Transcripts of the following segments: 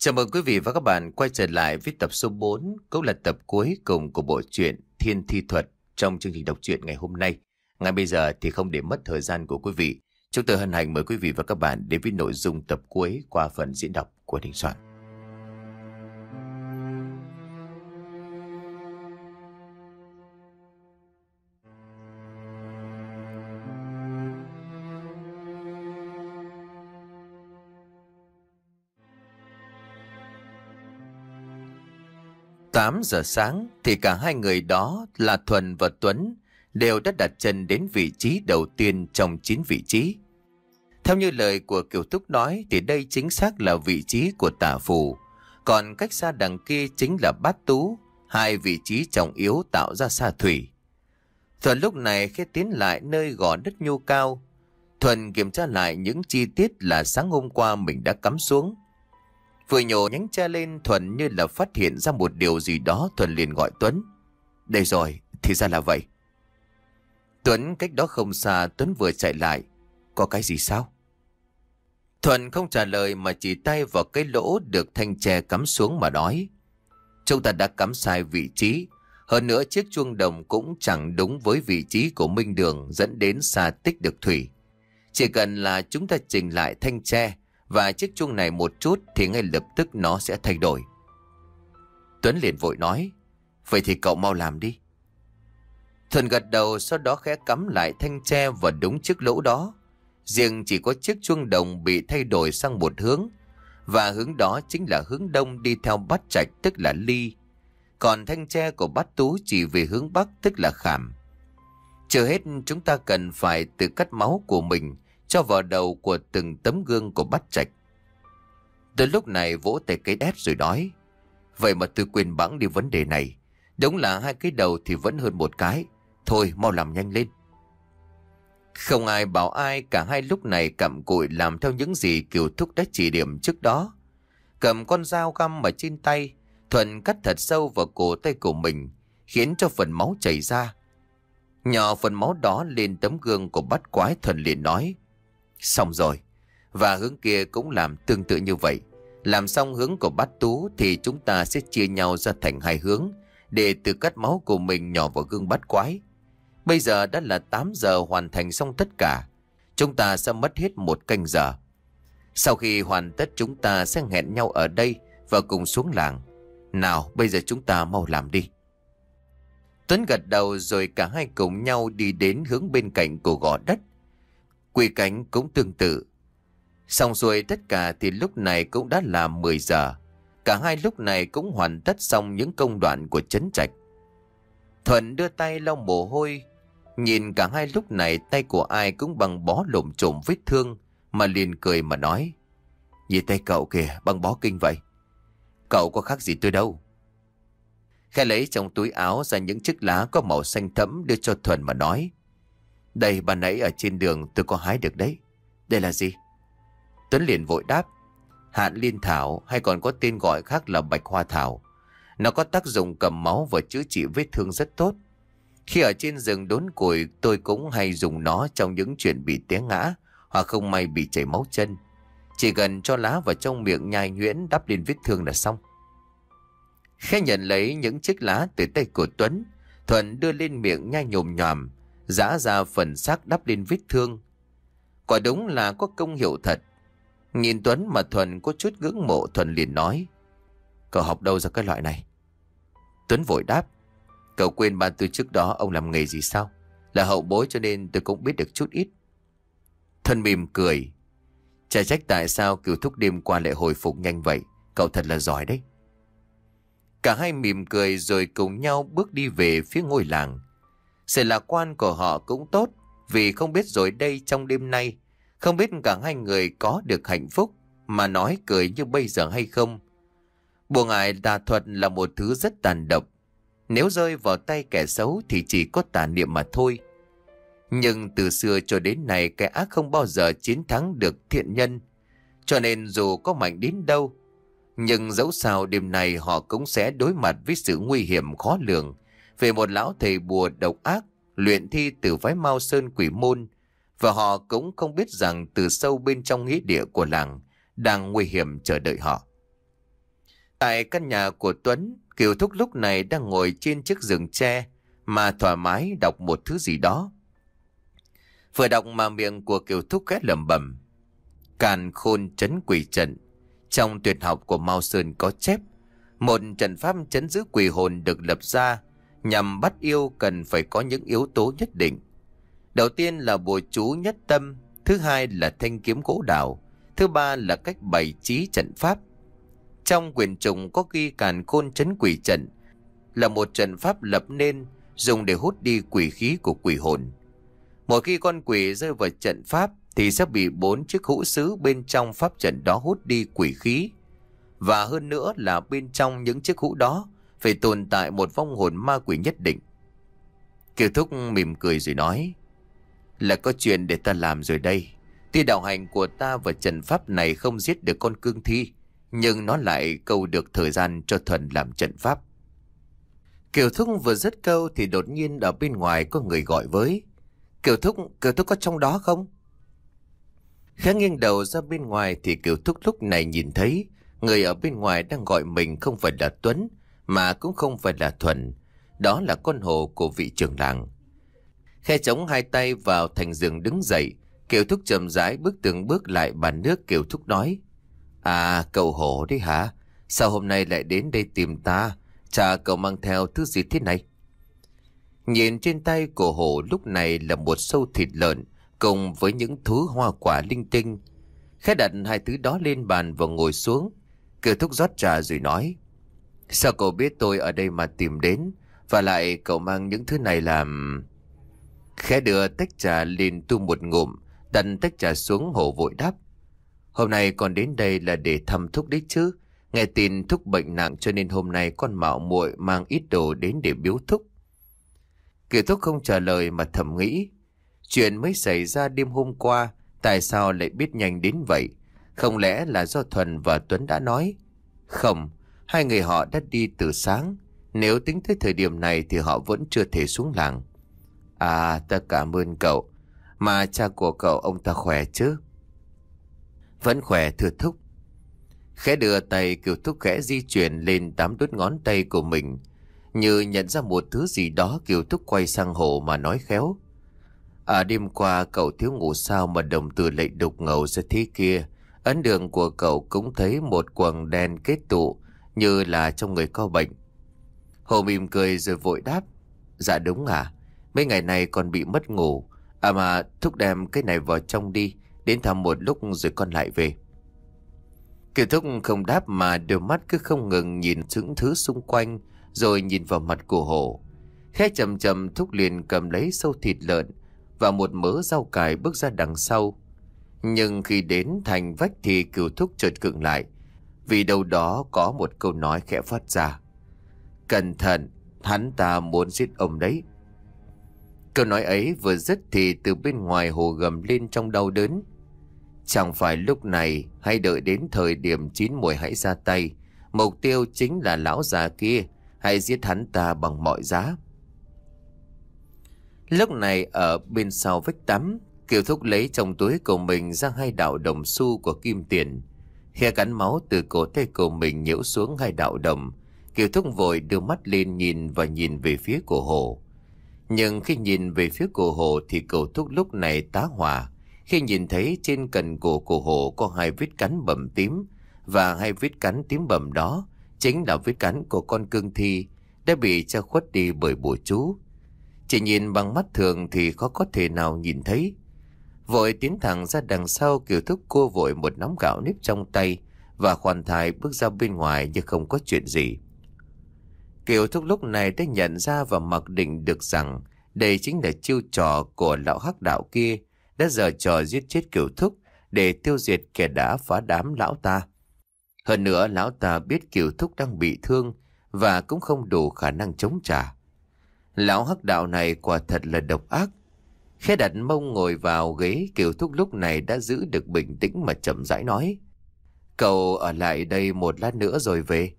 Chào mừng quý vị và các bạn quay trở lại với tập số 4, cũng là tập cuối cùng của bộ truyện Thiên Thi Thuật trong chương trình đọc truyện ngày hôm nay. Ngay bây giờ thì không để mất thời gian của quý vị, chúng tôi hân hạnh mời quý vị và các bạn đến với nội dung tập cuối qua phần diễn đọc của Đình Soạn. 8 giờ sáng thì cả hai người đó là Thuần và Tuấn đều đã đặt chân đến vị trí đầu tiên trong 9 vị trí. Theo như lời của Kiều Túc nói thì đây chính xác là vị trí của tả phù. Còn cách xa đằng kia chính là bát tú, hai vị trí trọng yếu tạo ra xa thủy. Thuần lúc này khi tiến lại nơi gò đất nhô cao, Thuần kiểm tra lại những chi tiết là sáng hôm qua mình đã cắm xuống – Vừa nhổ nhánh tre lên Thuần như là phát hiện ra một điều gì đó Thuần liền gọi Tuấn Đây rồi thì ra là vậy Tuấn cách đó không xa Tuấn vừa chạy lại Có cái gì sao Thuần không trả lời mà chỉ tay vào cái lỗ được thanh tre cắm xuống mà nói. Chúng ta đã cắm sai vị trí. Hơn nữa chiếc chuông đồng cũng chẳng đúng với vị trí của minh đường dẫn đến xa tích được thủy. Chỉ cần là chúng ta chỉnh lại thanh tre và chiếc chuông này một chút thì ngay lập tức nó sẽ thay đổi. Tuấn liền vội nói, vậy thì cậu mau làm đi. Thuần gật đầu sau đó khẽ cắm lại thanh tre vào đúng chiếc lỗ đó. Riêng chỉ có chiếc chuông đồng bị thay đổi sang một hướng và hướng đó chính là hướng đông đi theo bát trạch tức là ly. Còn thanh tre của bát tú chỉ về hướng bắc tức là khảm. Chờ hết chúng ta cần phải tự cắt máu của mình cho vào đầu của từng tấm gương của bát trạch. Tôi lúc này vỗ tay cái đét rồi nói. Vậy mà tôi quên bẵng đi vấn đề này. Đúng là hai cái đầu thì vẫn hơn một cái. Thôi mau làm nhanh lên. Không ai bảo ai cả hai lúc này cầm cụi làm theo những gì Kiều Thúc đã chỉ điểm trước đó. Cầm con dao găm ở trên tay, Thuận cắt thật sâu vào cổ tay của mình, khiến cho phần máu chảy ra. Nhỏ phần máu đó lên tấm gương của bắt quái Thuận liền nói. Xong rồi. Và hướng kia cũng làm tương tự như vậy. Làm xong hướng của bát tú thì chúng ta sẽ chia nhau ra thành hai hướng để tự cắt máu của mình nhỏ vào gương bát quái. Bây giờ đã là 8 giờ hoàn thành xong tất cả. Chúng ta sẽ mất hết một canh giờ. Sau khi hoàn tất chúng ta sẽ hẹn nhau ở đây và cùng xuống làng. Nào bây giờ chúng ta mau làm đi. Tuấn gật đầu rồi cả hai cùng nhau đi đến hướng bên cạnh của gò đất Quy cánh cũng tương tự. Xong rồi tất cả thì lúc này cũng đã là 10 giờ. Cả hai lúc này cũng hoàn tất xong những công đoạn của chấn trạch. Thuận đưa tay lau mồ hôi. Nhìn cả hai lúc này tay của ai cũng bằng bó lổm trộm vết thương mà liền cười mà nói. Nhìn tay cậu kìa bằng bó kinh vậy. Cậu có khác gì tôi đâu. Khai lấy trong túi áo ra những chiếc lá có màu xanh thẫm đưa cho Thuần mà nói. Đây bà nãy ở trên đường tôi có hái được đấy Đây là gì Tuấn liền vội đáp Hạn liên thảo hay còn có tên gọi khác là bạch hoa thảo Nó có tác dụng cầm máu và chữa trị vết thương rất tốt Khi ở trên rừng đốn củi tôi cũng hay dùng nó trong những chuyện bị té ngã Hoặc không may bị chảy máu chân Chỉ cần cho lá vào trong miệng nhai nhuyễn đắp lên vết thương là xong Khẽ nhận lấy những chiếc lá từ tay của Tuấn Thuận đưa lên miệng nhai nhồm nhòm giã ra phần xác đắp lên vết thương. Quả đúng là có công hiệu thật. Nhìn Tuấn mà Thuần có chút ngưỡng mộ Thuần liền nói. Cậu học đâu ra cái loại này? Tuấn vội đáp. Cậu quên ba tư trước đó ông làm nghề gì sao? Là hậu bối cho nên tôi cũng biết được chút ít. Thuần mỉm cười. Chả trách tại sao cửu thúc đêm qua lại hồi phục nhanh vậy. Cậu thật là giỏi đấy. Cả hai mỉm cười rồi cùng nhau bước đi về phía ngôi làng. Sự lạc quan của họ cũng tốt vì không biết rồi đây trong đêm nay, không biết cả hai người có được hạnh phúc mà nói cười như bây giờ hay không. Buồn ngài tà thuật là một thứ rất tàn độc. Nếu rơi vào tay kẻ xấu thì chỉ có tà niệm mà thôi. Nhưng từ xưa cho đến nay kẻ ác không bao giờ chiến thắng được thiện nhân. Cho nên dù có mạnh đến đâu, nhưng dẫu sao đêm nay họ cũng sẽ đối mặt với sự nguy hiểm khó lường về một lão thầy bùa độc ác, luyện thi từ phái Mao Sơn Quỷ Môn, và họ cũng không biết rằng từ sâu bên trong nghĩa địa của làng đang nguy hiểm chờ đợi họ. Tại căn nhà của Tuấn, Kiều Thúc lúc này đang ngồi trên chiếc giường tre mà thoải mái đọc một thứ gì đó. Vừa đọc mà miệng của Kiều Thúc khét lẩm bẩm. Càn khôn chấn quỷ trận. Trong tuyệt học của Mao Sơn có chép, một trận pháp chấn giữ quỷ hồn được lập ra Nhằm bắt yêu cần phải có những yếu tố nhất định. Đầu tiên là bùa chú nhất tâm, thứ hai là thanh kiếm gỗ đào, thứ ba là cách bày trí trận pháp. Trong quyền trùng có ghi càn khôn chấn quỷ trận, là một trận pháp lập nên dùng để hút đi quỷ khí của quỷ hồn. Mỗi khi con quỷ rơi vào trận pháp thì sẽ bị bốn chiếc hũ sứ bên trong pháp trận đó hút đi quỷ khí. Và hơn nữa là bên trong những chiếc hũ đó phải tồn tại một vong hồn ma quỷ nhất định. Kiều Thúc mỉm cười rồi nói, là có chuyện để ta làm rồi đây. Tuy đạo hành của ta và trần pháp này không giết được con cương thi, nhưng nó lại câu được thời gian cho thần làm trận pháp. Kiều Thúc vừa dứt câu thì đột nhiên ở bên ngoài có người gọi với. Kiều Thúc, Kiều Thúc có trong đó không? Khẽ nghiêng đầu ra bên ngoài thì Kiều Thúc lúc này nhìn thấy người ở bên ngoài đang gọi mình không phải là Tuấn mà cũng không phải là thuần, đó là con hồ của vị trưởng làng. Khe chống hai tay vào thành giường đứng dậy, Kiều Thúc chậm rãi bước từng bước lại bàn nước Kiều Thúc nói. À, cậu hổ đi hả? Sao hôm nay lại đến đây tìm ta? Chà, cậu mang theo thứ gì thế này? Nhìn trên tay của hổ lúc này là một sâu thịt lợn cùng với những thứ hoa quả linh tinh. Khẽ đặt hai thứ đó lên bàn và ngồi xuống. Kiều Thúc rót trà rồi nói. Sao cậu biết tôi ở đây mà tìm đến? Và lại cậu mang những thứ này làm... Khẽ đưa tách trà lên tu một ngụm, đặt tách trà xuống hổ vội đáp. Hôm nay còn đến đây là để thăm thúc đấy chứ. Nghe tin thúc bệnh nặng cho nên hôm nay con mạo muội mang ít đồ đến để biếu thúc. Kiều thúc không trả lời mà thầm nghĩ. Chuyện mới xảy ra đêm hôm qua, tại sao lại biết nhanh đến vậy? Không lẽ là do Thuần và Tuấn đã nói? Không, Hai người họ đã đi từ sáng. Nếu tính tới thời điểm này thì họ vẫn chưa thể xuống làng. À, ta cảm ơn cậu. Mà cha của cậu ông ta khỏe chứ? Vẫn khỏe thừa thúc. Khẽ đưa tay kiểu thúc khẽ di chuyển lên tám đốt ngón tay của mình. Như nhận ra một thứ gì đó kiểu thúc quay sang hồ mà nói khéo. À đêm qua cậu thiếu ngủ sao mà đồng từ lệ đục ngầu ra thế kia. Ấn đường của cậu cũng thấy một quần đen kết tụ như là trong người co bệnh. Hồ mỉm cười rồi vội đáp. Dạ đúng à, mấy ngày nay con bị mất ngủ. À mà thúc đem cái này vào trong đi, đến thăm một lúc rồi con lại về. Kiều thúc không đáp mà đôi mắt cứ không ngừng nhìn những thứ xung quanh rồi nhìn vào mặt của hồ. Khẽ chầm chầm thúc liền cầm lấy sâu thịt lợn và một mớ rau cải bước ra đằng sau. Nhưng khi đến thành vách thì cửu thúc chợt cựng lại vì đâu đó có một câu nói khẽ phát ra Cẩn thận Hắn ta muốn giết ông đấy Câu nói ấy vừa dứt Thì từ bên ngoài hồ gầm lên trong đau đớn Chẳng phải lúc này Hay đợi đến thời điểm chín mùi hãy ra tay Mục tiêu chính là lão già kia Hãy giết hắn ta bằng mọi giá Lúc này ở bên sau vách tắm Kiều Thúc lấy trong túi của mình ra hai đạo đồng xu của kim tiền Khe cắn máu từ cổ tay của mình nhễu xuống hai đạo đồng. Kiều Thúc vội đưa mắt lên nhìn và nhìn về phía cổ hồ. Nhưng khi nhìn về phía cổ hồ thì cầu thúc lúc này tá hỏa. Khi nhìn thấy trên cần cổ cổ hồ có hai vết cắn bầm tím và hai vết cắn tím bầm đó chính là vết cắn của con cương thi đã bị che khuất đi bởi bùa chú. Chỉ nhìn bằng mắt thường thì khó có thể nào nhìn thấy. Vội tiến thẳng ra đằng sau kiểu thúc cô vội một nắm gạo nếp trong tay và khoan thai bước ra bên ngoài như không có chuyện gì. Kiều thúc lúc này đã nhận ra và mặc định được rằng đây chính là chiêu trò của lão hắc đạo kia đã giờ trò giết chết kiều thúc để tiêu diệt kẻ đã phá đám lão ta. Hơn nữa lão ta biết kiều thúc đang bị thương và cũng không đủ khả năng chống trả. Lão hắc đạo này quả thật là độc ác Khẽ đặt mông ngồi vào ghế Kiều Thúc lúc này đã giữ được bình tĩnh mà chậm rãi nói. Cậu ở lại đây một lát nữa rồi về.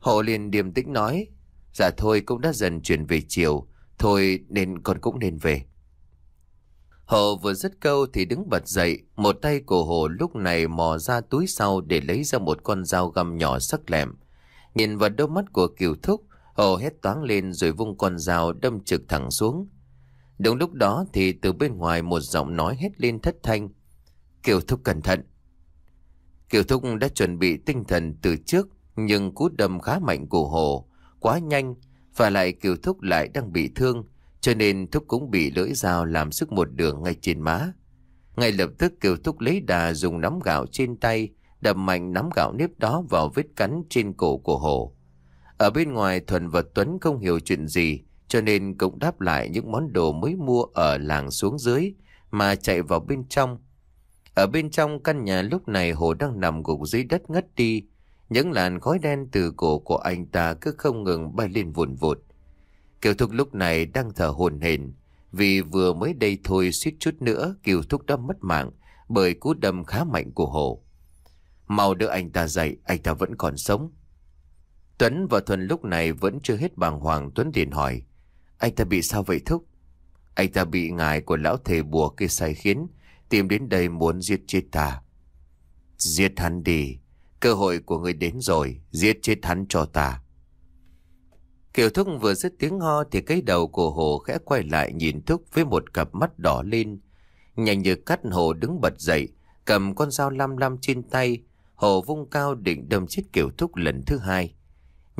hồ liền điềm tĩnh nói. Dạ thôi cũng đã dần chuyển về chiều. Thôi nên con cũng nên về. Hồ vừa dứt câu thì đứng bật dậy, một tay của Hồ lúc này mò ra túi sau để lấy ra một con dao găm nhỏ sắc lẹm. Nhìn vào đôi mắt của Kiều Thúc, Hồ hét toáng lên rồi vung con dao đâm trực thẳng xuống. Đúng lúc đó thì từ bên ngoài một giọng nói hét lên thất thanh. Kiều Thúc cẩn thận. Kiều Thúc đã chuẩn bị tinh thần từ trước nhưng cú đâm khá mạnh của Hồ. Quá nhanh và lại Kiều Thúc lại đang bị thương cho nên Thúc cũng bị lưỡi dao làm sức một đường ngay trên má. Ngay lập tức Kiều Thúc lấy đà dùng nắm gạo trên tay đập mạnh nắm gạo nếp đó vào vết cắn trên cổ của Hồ. Ở bên ngoài Thuần và Tuấn không hiểu chuyện gì cho nên cũng đáp lại những món đồ mới mua ở làng xuống dưới mà chạy vào bên trong. Ở bên trong căn nhà lúc này Hồ đang nằm gục dưới đất ngất đi, những làn khói đen từ cổ của anh ta cứ không ngừng bay lên vùn vụt. Kiều Thúc lúc này đang thở hồn hển vì vừa mới đây thôi suýt chút nữa Kiều Thúc đã mất mạng bởi cú đâm khá mạnh của Hồ. Mau đỡ anh ta dậy, anh ta vẫn còn sống. Tuấn và Thuần lúc này vẫn chưa hết bàng hoàng Tuấn liền hỏi anh ta bị sao vậy thúc? Anh ta bị ngài của lão thầy bùa kia sai khiến, tìm đến đây muốn giết chết ta. Giết hắn đi, cơ hội của người đến rồi, giết chết hắn cho ta. Kiều Thúc vừa dứt tiếng ho thì cái đầu của Hồ khẽ quay lại nhìn Thúc với một cặp mắt đỏ lên. Nhanh như cắt Hồ đứng bật dậy, cầm con dao lam lam trên tay, Hồ vung cao định đâm chết Kiều Thúc lần thứ hai.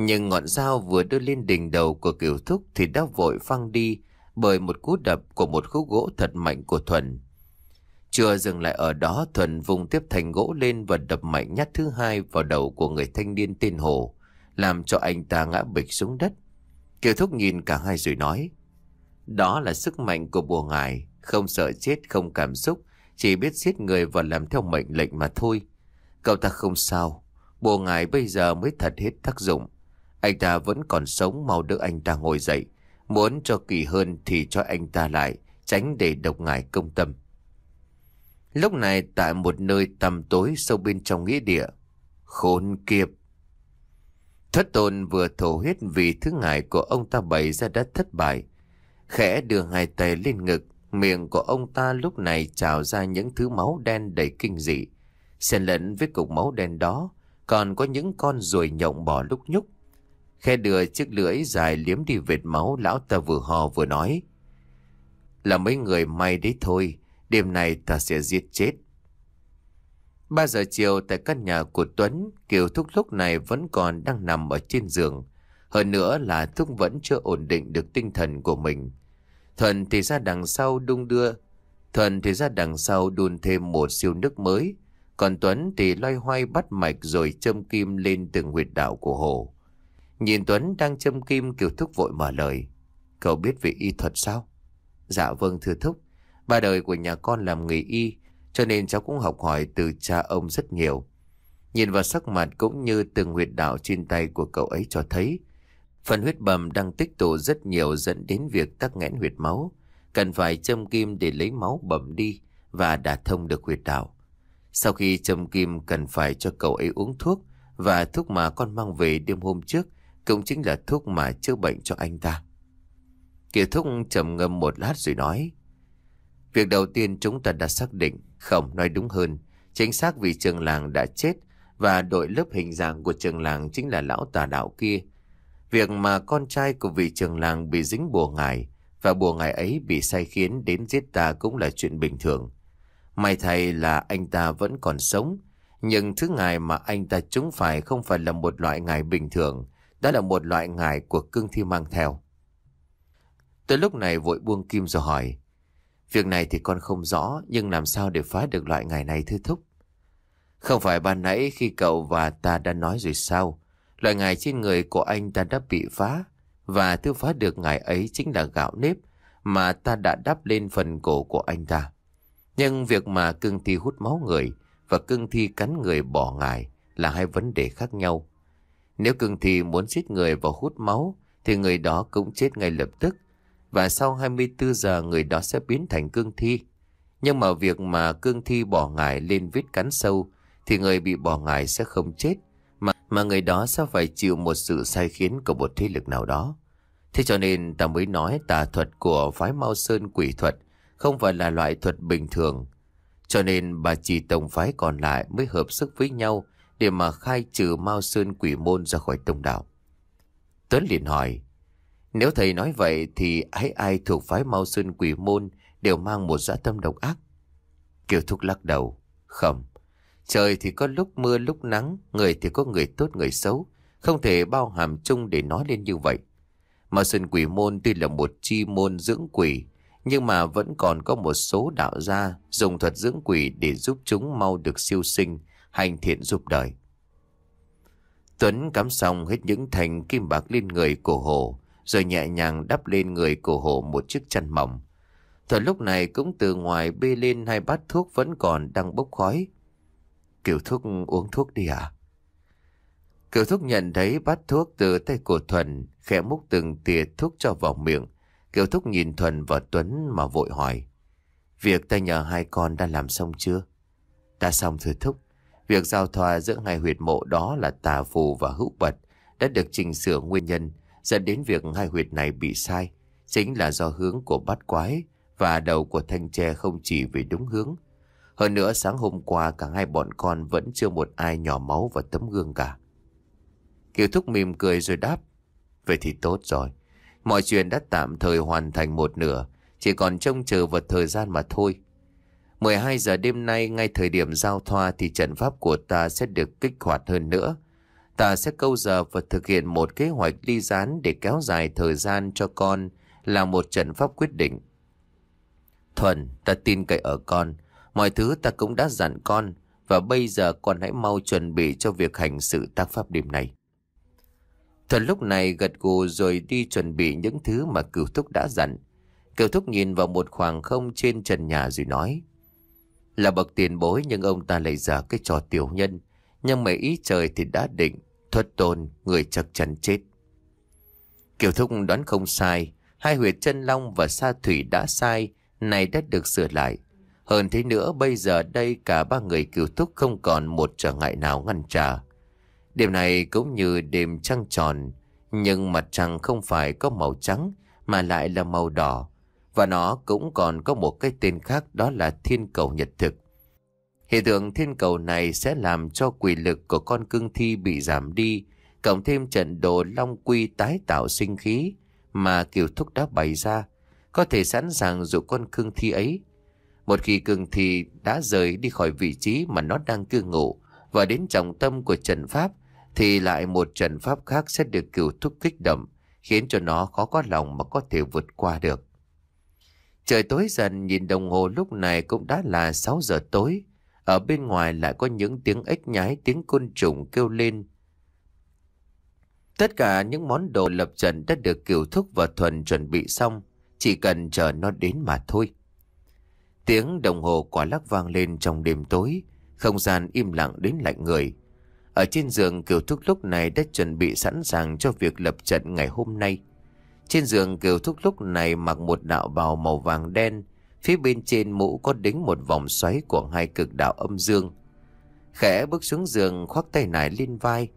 Nhưng ngọn dao vừa đưa lên đỉnh đầu của Kiều Thúc thì đã vội phăng đi bởi một cú đập của một khúc gỗ thật mạnh của Thuần. Chưa dừng lại ở đó, Thuần vùng tiếp thành gỗ lên và đập mạnh nhát thứ hai vào đầu của người thanh niên tên Hồ, làm cho anh ta ngã bịch xuống đất. Kiều Thúc nhìn cả hai rồi nói, đó là sức mạnh của bùa ngài, không sợ chết, không cảm xúc, chỉ biết giết người và làm theo mệnh lệnh mà thôi. Cậu ta không sao, bùa ngài bây giờ mới thật hết tác dụng. Anh ta vẫn còn sống mau đỡ anh ta ngồi dậy. Muốn cho kỳ hơn thì cho anh ta lại, tránh để độc ngài công tâm. Lúc này tại một nơi tầm tối sâu bên trong nghĩa địa. Khốn kiếp! Thất tôn vừa thổ huyết vì thứ ngài của ông ta bày ra đã thất bại. Khẽ đưa hai tay lên ngực, miệng của ông ta lúc này trào ra những thứ máu đen đầy kinh dị. Xen lẫn với cục máu đen đó, còn có những con ruồi nhộng bò lúc nhúc. Khe đưa chiếc lưỡi dài liếm đi vệt máu lão ta vừa hò vừa nói. Là mấy người may đấy thôi, đêm nay ta sẽ giết chết. ba giờ chiều tại căn nhà của Tuấn, Kiều Thúc lúc này vẫn còn đang nằm ở trên giường. Hơn nữa là Thúc vẫn chưa ổn định được tinh thần của mình. thần thì ra đằng sau đung đưa, thần thì ra đằng sau đun thêm một siêu nước mới. Còn Tuấn thì loay hoay bắt mạch rồi châm kim lên từng huyệt đạo của hồ. Nhìn Tuấn đang châm kim kiểu thúc vội mở lời. Cậu biết về y thuật sao? Dạ vâng thưa thúc. Ba đời của nhà con làm người y, cho nên cháu cũng học hỏi từ cha ông rất nhiều. Nhìn vào sắc mặt cũng như từng huyệt đạo trên tay của cậu ấy cho thấy. Phần huyết bầm đang tích tụ rất nhiều dẫn đến việc tắc nghẽn huyệt máu. Cần phải châm kim để lấy máu bầm đi và đả thông được huyệt đạo. Sau khi châm kim cần phải cho cậu ấy uống thuốc và thuốc mà con mang về đêm hôm trước cũng chính là thuốc mà chữa bệnh cho anh ta. Kiều Thúc trầm ngâm một lát rồi nói. Việc đầu tiên chúng ta đã xác định, không nói đúng hơn, chính xác vì trường làng đã chết và đội lớp hình dạng của trường làng chính là lão tà đạo kia. Việc mà con trai của vị trường làng bị dính bùa ngài và bùa ngài ấy bị sai khiến đến giết ta cũng là chuyện bình thường. May thay là anh ta vẫn còn sống, nhưng thứ ngài mà anh ta trúng phải không phải là một loại ngài bình thường, đó là một loại ngải của cương thi mang theo. Tới lúc này vội buông kim rồi hỏi. Việc này thì con không rõ, nhưng làm sao để phá được loại ngải này thưa thúc? Không phải ban nãy khi cậu và ta đã nói rồi sao? Loại ngải trên người của anh ta đã bị phá, và thứ phá được ngải ấy chính là gạo nếp mà ta đã đắp lên phần cổ của anh ta. Nhưng việc mà cương thi hút máu người và cương thi cắn người bỏ ngài là hai vấn đề khác nhau. Nếu cương thi muốn giết người và hút máu thì người đó cũng chết ngay lập tức. Và sau 24 giờ người đó sẽ biến thành cương thi. Nhưng mà việc mà cương thi bỏ ngải lên vết cắn sâu thì người bị bỏ ngải sẽ không chết mà mà người đó sẽ phải chịu một sự sai khiến của một thế lực nào đó. Thế cho nên ta mới nói tà thuật của phái Mao Sơn quỷ thuật không phải là loại thuật bình thường. Cho nên bà chỉ tổng phái còn lại mới hợp sức với nhau để mà khai trừ Mao Sơn quỷ môn ra khỏi tông đạo. Tuấn liền hỏi, nếu thầy nói vậy thì hãy ai thuộc phái Mao Sơn quỷ môn đều mang một dã tâm độc ác. Kiều Thúc lắc đầu, không, trời thì có lúc mưa lúc nắng, người thì có người tốt người xấu, không thể bao hàm chung để nói lên như vậy. Mao Sơn quỷ môn tuy là một chi môn dưỡng quỷ, nhưng mà vẫn còn có một số đạo gia dùng thuật dưỡng quỷ để giúp chúng mau được siêu sinh, hành thiện giúp đời. Tuấn cắm xong hết những thành kim bạc lên người của hồ, rồi nhẹ nhàng đắp lên người của hồ một chiếc chăn mỏng. thời lúc này cũng từ ngoài bê lên hai bát thuốc vẫn còn đang bốc khói. Kiểu thuốc uống thuốc đi à? Kiểu thuốc nhận thấy bát thuốc từ tay của Thuần, khẽ múc từng tìa thuốc cho vào miệng. Kiểu thúc nhìn Thuần và Tuấn mà vội hỏi. Việc ta nhờ hai con đã làm xong chưa? Đã xong rồi thúc. Việc giao thoa giữa hai huyệt mộ đó là tà phù và hữu bật đã được chỉnh sửa nguyên nhân dẫn đến việc hai huyệt này bị sai. Chính là do hướng của bát quái và đầu của thanh tre không chỉ về đúng hướng. Hơn nữa sáng hôm qua cả hai bọn con vẫn chưa một ai nhỏ máu vào tấm gương cả. Kiều Thúc mỉm cười rồi đáp. Vậy thì tốt rồi. Mọi chuyện đã tạm thời hoàn thành một nửa, chỉ còn trông chờ vào thời gian mà thôi. 12 giờ đêm nay ngay thời điểm giao thoa thì trận pháp của ta sẽ được kích hoạt hơn nữa. Ta sẽ câu giờ và thực hiện một kế hoạch ly gián để kéo dài thời gian cho con là một trận pháp quyết định. Thuần, ta tin cậy ở con. Mọi thứ ta cũng đã dặn con và bây giờ con hãy mau chuẩn bị cho việc hành sự tác pháp đêm này. Thuần lúc này gật gù rồi đi chuẩn bị những thứ mà cửu thúc đã dặn. Cửu thúc nhìn vào một khoảng không trên trần nhà rồi nói. Là bậc tiền bối nhưng ông ta lại giả cái trò tiểu nhân. Nhưng mà ý trời thì đã định, thuật tôn, người chắc chắn chết. Kiều Thúc đoán không sai, hai huyệt chân long và sa thủy đã sai, này đã được sửa lại. Hơn thế nữa bây giờ đây cả ba người Kiều Thúc không còn một trở ngại nào ngăn trả. Đêm này cũng như đêm trăng tròn, nhưng mặt trăng không phải có màu trắng mà lại là màu đỏ. Và nó cũng còn có một cái tên khác đó là thiên cầu nhật thực. Hiện tượng thiên cầu này sẽ làm cho quỷ lực của con cương thi bị giảm đi, cộng thêm trận đồ long quy tái tạo sinh khí mà Kiều Thúc đã bày ra, có thể sẵn sàng dụ con cương thi ấy. Một khi cương thi đã rời đi khỏi vị trí mà nó đang cư ngụ và đến trọng tâm của trận pháp, thì lại một trận pháp khác sẽ được Kiều Thúc kích động, khiến cho nó khó có lòng mà có thể vượt qua được. Trời tối dần nhìn đồng hồ lúc này cũng đã là 6 giờ tối. Ở bên ngoài lại có những tiếng ếch nhái, tiếng côn trùng kêu lên. Tất cả những món đồ lập trận đã được Kiều Thúc và Thuần chuẩn bị xong. Chỉ cần chờ nó đến mà thôi. Tiếng đồng hồ quả lắc vang lên trong đêm tối. Không gian im lặng đến lạnh người. Ở trên giường Kiều Thúc lúc này đã chuẩn bị sẵn sàng cho việc lập trận ngày hôm nay. Trên giường kiều thúc lúc này mặc một đạo bào màu vàng đen, phía bên trên mũ có đính một vòng xoáy của hai cực đạo âm dương. Khẽ bước xuống giường khoác tay nải lên vai.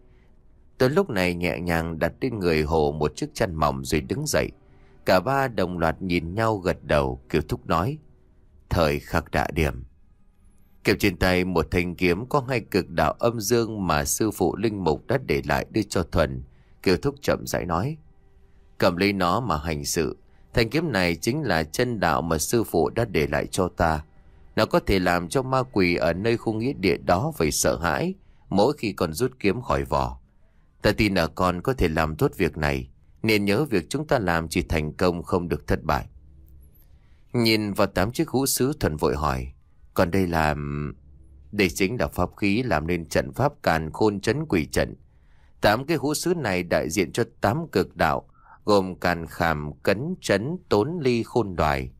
Tôi lúc này nhẹ nhàng đặt lên người hồ một chiếc chăn mỏng rồi đứng dậy. Cả ba đồng loạt nhìn nhau gật đầu kiều thúc nói. Thời khắc đã điểm. kiều trên tay một thanh kiếm có hai cực đạo âm dương mà sư phụ Linh Mục đã để lại đưa cho Thuần. Kiều Thúc chậm rãi nói. Cầm lấy nó mà hành sự Thanh kiếm này chính là chân đạo mà sư phụ đã để lại cho ta Nó có thể làm cho ma quỷ ở nơi khu nghĩa địa đó phải sợ hãi Mỗi khi còn rút kiếm khỏi vỏ Ta tin là con có thể làm tốt việc này Nên nhớ việc chúng ta làm chỉ thành công không được thất bại Nhìn vào tám chiếc hũ sứ thuần vội hỏi Còn đây là... Đây chính là pháp khí làm nên trận pháp càn khôn chấn quỷ trận Tám cái hũ sứ này đại diện cho tám cực đạo gồm càn khảm, cấn, chấn tốn ly, khôn đoài.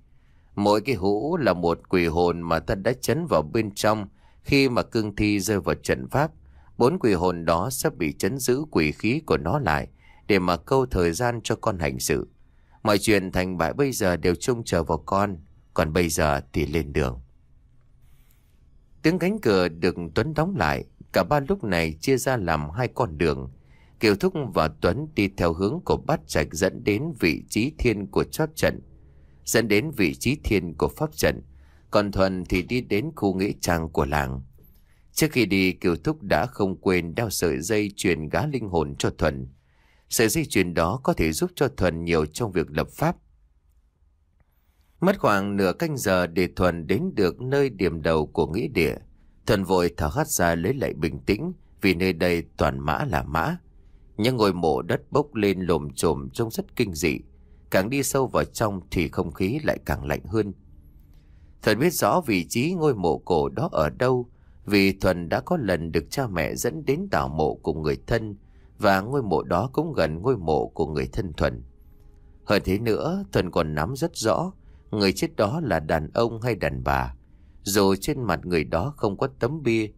Mỗi cái hũ là một quỷ hồn mà ta đã chấn vào bên trong khi mà cương thi rơi vào trận pháp. Bốn quỷ hồn đó sẽ bị chấn giữ quỷ khí của nó lại để mà câu thời gian cho con hành sự. Mọi chuyện thành bại bây giờ đều trông chờ vào con, còn bây giờ thì lên đường. Tiếng cánh cửa được Tuấn đóng lại, cả ba lúc này chia ra làm hai con đường. Kiều Thúc và Tuấn đi theo hướng của bát trạch dẫn đến vị trí thiên của pháp trận, dẫn đến vị trí thiên của pháp trận, còn Thuần thì đi đến khu nghĩa trang của làng. Trước khi đi, Kiều Thúc đã không quên đeo sợi dây truyền gá linh hồn cho Thuần. Sợi dây truyền đó có thể giúp cho Thuần nhiều trong việc lập pháp. Mất khoảng nửa canh giờ để Thuần đến được nơi điểm đầu của nghĩa địa. Thuần vội thở hắt ra lấy lại bình tĩnh vì nơi đây toàn mã là mã. Những ngôi mộ đất bốc lên lồm chồm trông rất kinh dị. Càng đi sâu vào trong thì không khí lại càng lạnh hơn. Thuần biết rõ vị trí ngôi mộ cổ đó ở đâu vì Thuần đã có lần được cha mẹ dẫn đến đảo mộ của người thân và ngôi mộ đó cũng gần ngôi mộ của người thân Thuần. Hơn thế nữa, Thuần còn nắm rất rõ người chết đó là đàn ông hay đàn bà, dù trên mặt người đó không có tấm bia.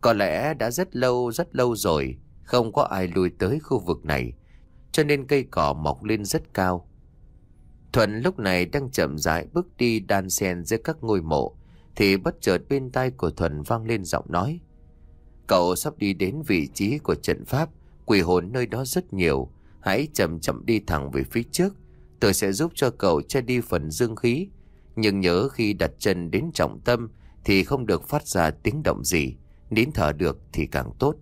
Có lẽ đã rất lâu, rất lâu rồi, không có ai lui tới khu vực này, cho nên cây cỏ mọc lên rất cao. Thuận lúc này đang chậm rãi bước đi đan xen giữa các ngôi mộ, thì bất chợt bên tai của Thuận vang lên giọng nói. Cậu sắp đi đến vị trí của trận pháp, quỷ hồn nơi đó rất nhiều, hãy chậm chậm đi thẳng về phía trước. Tôi sẽ giúp cho cậu che đi phần dương khí, nhưng nhớ khi đặt chân đến trọng tâm thì không được phát ra tiếng động gì, nín thở được thì càng tốt.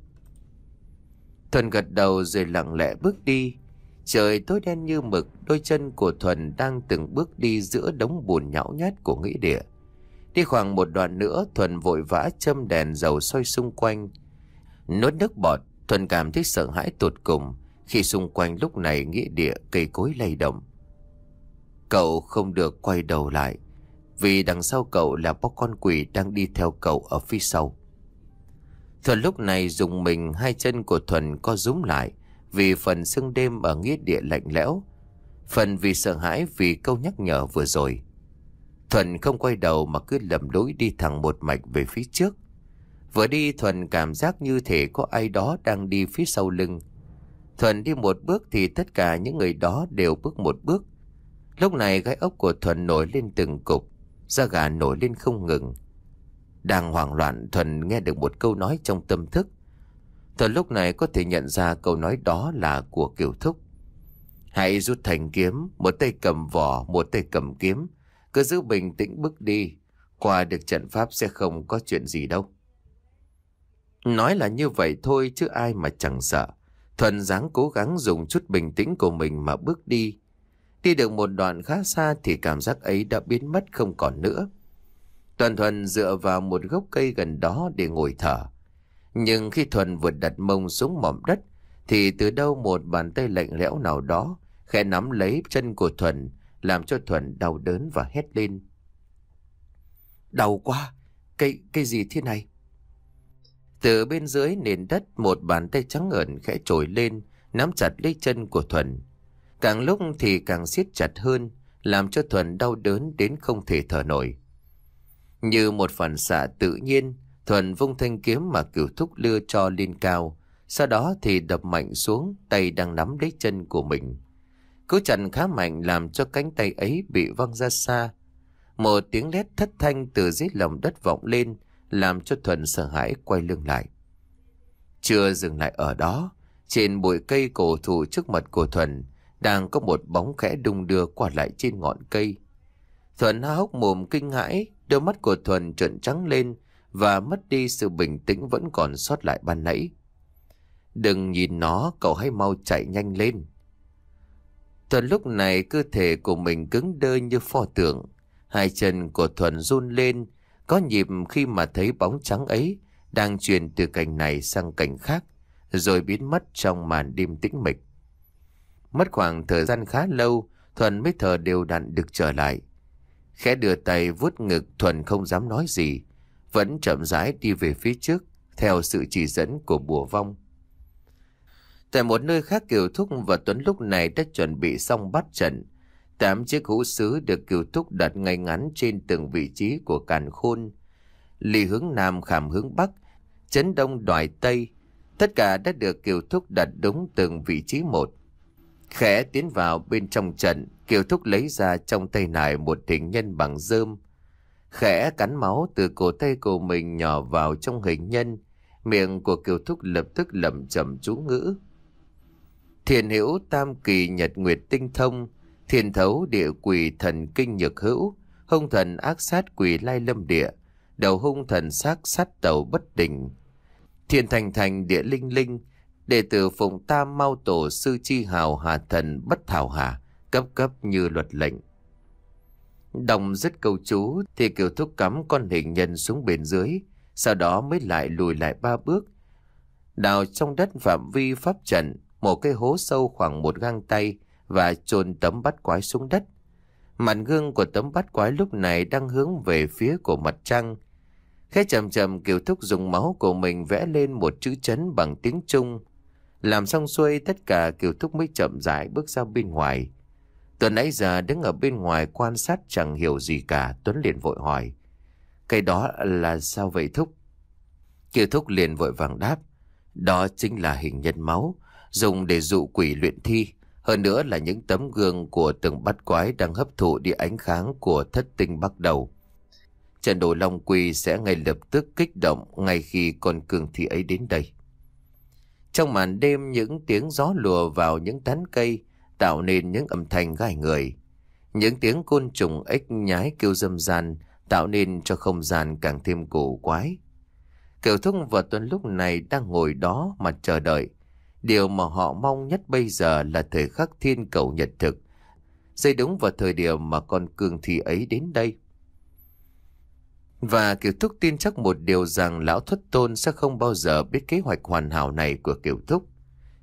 Thuần gật đầu rồi lặng lẽ bước đi. Trời tối đen như mực, đôi chân của Thuần đang từng bước đi giữa đống bùn nhão nhát của nghĩa địa. Đi khoảng một đoạn nữa, Thuần vội vã châm đèn dầu soi xung quanh. Nốt nước bọt, Thuần cảm thấy sợ hãi tụt cùng khi xung quanh lúc này nghĩa địa cây cối lay động. Cậu không được quay đầu lại, vì đằng sau cậu là bóc con quỷ đang đi theo cậu ở phía sau. Thuần lúc này dùng mình hai chân của Thuần co rúm lại vì phần sưng đêm ở nghĩa địa lạnh lẽo. Phần vì sợ hãi vì câu nhắc nhở vừa rồi. Thuần không quay đầu mà cứ lầm lối đi thẳng một mạch về phía trước. Vừa đi Thuần cảm giác như thể có ai đó đang đi phía sau lưng. Thuần đi một bước thì tất cả những người đó đều bước một bước. Lúc này gai ốc của Thuần nổi lên từng cục, da gà nổi lên không ngừng. Đang hoảng loạn Thuần nghe được một câu nói trong tâm thức Thuần lúc này có thể nhận ra câu nói đó là của Kiều Thúc Hãy rút thành kiếm Một tay cầm vỏ Một tay cầm kiếm Cứ giữ bình tĩnh bước đi Qua được trận pháp sẽ không có chuyện gì đâu Nói là như vậy thôi chứ ai mà chẳng sợ Thuần dáng cố gắng dùng chút bình tĩnh của mình mà bước đi Đi được một đoạn khá xa thì cảm giác ấy đã biến mất không còn nữa Toàn Thuần dựa vào một gốc cây gần đó để ngồi thở. Nhưng khi Thuần vừa đặt mông xuống mỏm đất, thì từ đâu một bàn tay lạnh lẽo nào đó khẽ nắm lấy chân của Thuần, làm cho Thuần đau đớn và hét lên. Đau quá! Cây, cây gì thế này? Từ bên dưới nền đất một bàn tay trắng ẩn khẽ trồi lên, nắm chặt lấy chân của Thuần. Càng lúc thì càng siết chặt hơn, làm cho Thuần đau đớn đến không thể thở nổi. Như một phần xạ tự nhiên, Thuần vung thanh kiếm mà cửu thúc đưa cho lên cao. Sau đó thì đập mạnh xuống tay đang nắm lấy chân của mình. Cứ chặn khá mạnh làm cho cánh tay ấy bị văng ra xa. Một tiếng lét thất thanh từ dưới lòng đất vọng lên làm cho Thuần sợ hãi quay lưng lại. Chưa dừng lại ở đó, trên bụi cây cổ thụ trước mặt của Thuần đang có một bóng khẽ đung đưa qua lại trên ngọn cây. Thuần há hốc mồm kinh hãi Đôi mắt của Thuần trợn trắng lên và mất đi sự bình tĩnh vẫn còn sót lại ban nãy. Đừng nhìn nó, cậu hãy mau chạy nhanh lên. Thuần lúc này cơ thể của mình cứng đơ như pho tượng. Hai chân của Thuần run lên, có nhịp khi mà thấy bóng trắng ấy đang truyền từ cành này sang cành khác, rồi biến mất trong màn đêm tĩnh mịch. Mất khoảng thời gian khá lâu, Thuần mới thở đều đặn được trở lại. Khẽ đưa tay vuốt ngực Thuần không dám nói gì Vẫn chậm rãi đi về phía trước Theo sự chỉ dẫn của bùa vong Tại một nơi khác Kiều Thúc và Tuấn lúc này đã chuẩn bị xong bắt trận Tám chiếc hũ sứ được Kiều Thúc đặt ngay ngắn trên từng vị trí của càn khôn Lì hướng Nam khảm hướng Bắc Chấn Đông đoài Tây Tất cả đã được Kiều Thúc đặt đúng từng vị trí một Khẽ tiến vào bên trong trận, Kiều Thúc lấy ra trong tay nải một hình nhân bằng rơm. Khẽ cắn máu từ cổ tay của mình nhỏ vào trong hình nhân, miệng của Kiều Thúc lập tức lẩm chẩm chú ngữ. Thiền hữu tam kỳ nhật nguyệt tinh thông, thiền thấu địa quỷ thần kinh nhược hữu, hung thần ác sát quỷ lai lâm địa, đầu hung thần sát sát tàu bất định. Thiền thành thành địa linh linh, Đệ tử phụng ta mau tổ sư chi hào hà thần bất thảo hà, cấp cấp như luật lệnh. Đồng dứt câu chú thì kiều thúc cắm con hình nhân xuống bên dưới, sau đó mới lại lùi lại ba bước. Đào trong đất phạm vi pháp trận, một cái hố sâu khoảng một gang tay và chôn tấm bắt quái xuống đất. Mặt gương của tấm bắt quái lúc này đang hướng về phía của mặt trăng. Khẽ chậm chậm Kiều Thúc dùng máu của mình vẽ lên một chữ chấn bằng tiếng Trung làm xong xuôi tất cả Kiều Thúc mới chậm rãi bước ra bên ngoài. Tuấn nãy giờ đứng ở bên ngoài quan sát chẳng hiểu gì cả. Tuấn liền vội hỏi. Cái đó là sao vậy Thúc? Kiều Thúc liền vội vàng đáp. Đó chính là hình nhân máu. Dùng để dụ quỷ luyện thi. Hơn nữa là những tấm gương của từng bắt quái đang hấp thụ đi ánh kháng của thất tinh bắt đầu. Trần Đồ Long Quy sẽ ngay lập tức kích động ngay khi con cường thi ấy đến đây. Trong màn đêm những tiếng gió lùa vào những tán cây tạo nên những âm thanh gai người. Những tiếng côn trùng ếch nhái kêu dâm gian tạo nên cho không gian càng thêm cổ quái. Kiều Thúc và Tuấn lúc này đang ngồi đó mà chờ đợi. Điều mà họ mong nhất bây giờ là thời khắc thiên cầu nhật thực. Dây đúng vào thời điểm mà con cương thị ấy đến đây. Và Kiều Thúc tin chắc một điều rằng Lão Thất Tôn sẽ không bao giờ biết kế hoạch hoàn hảo này của Kiều Thúc.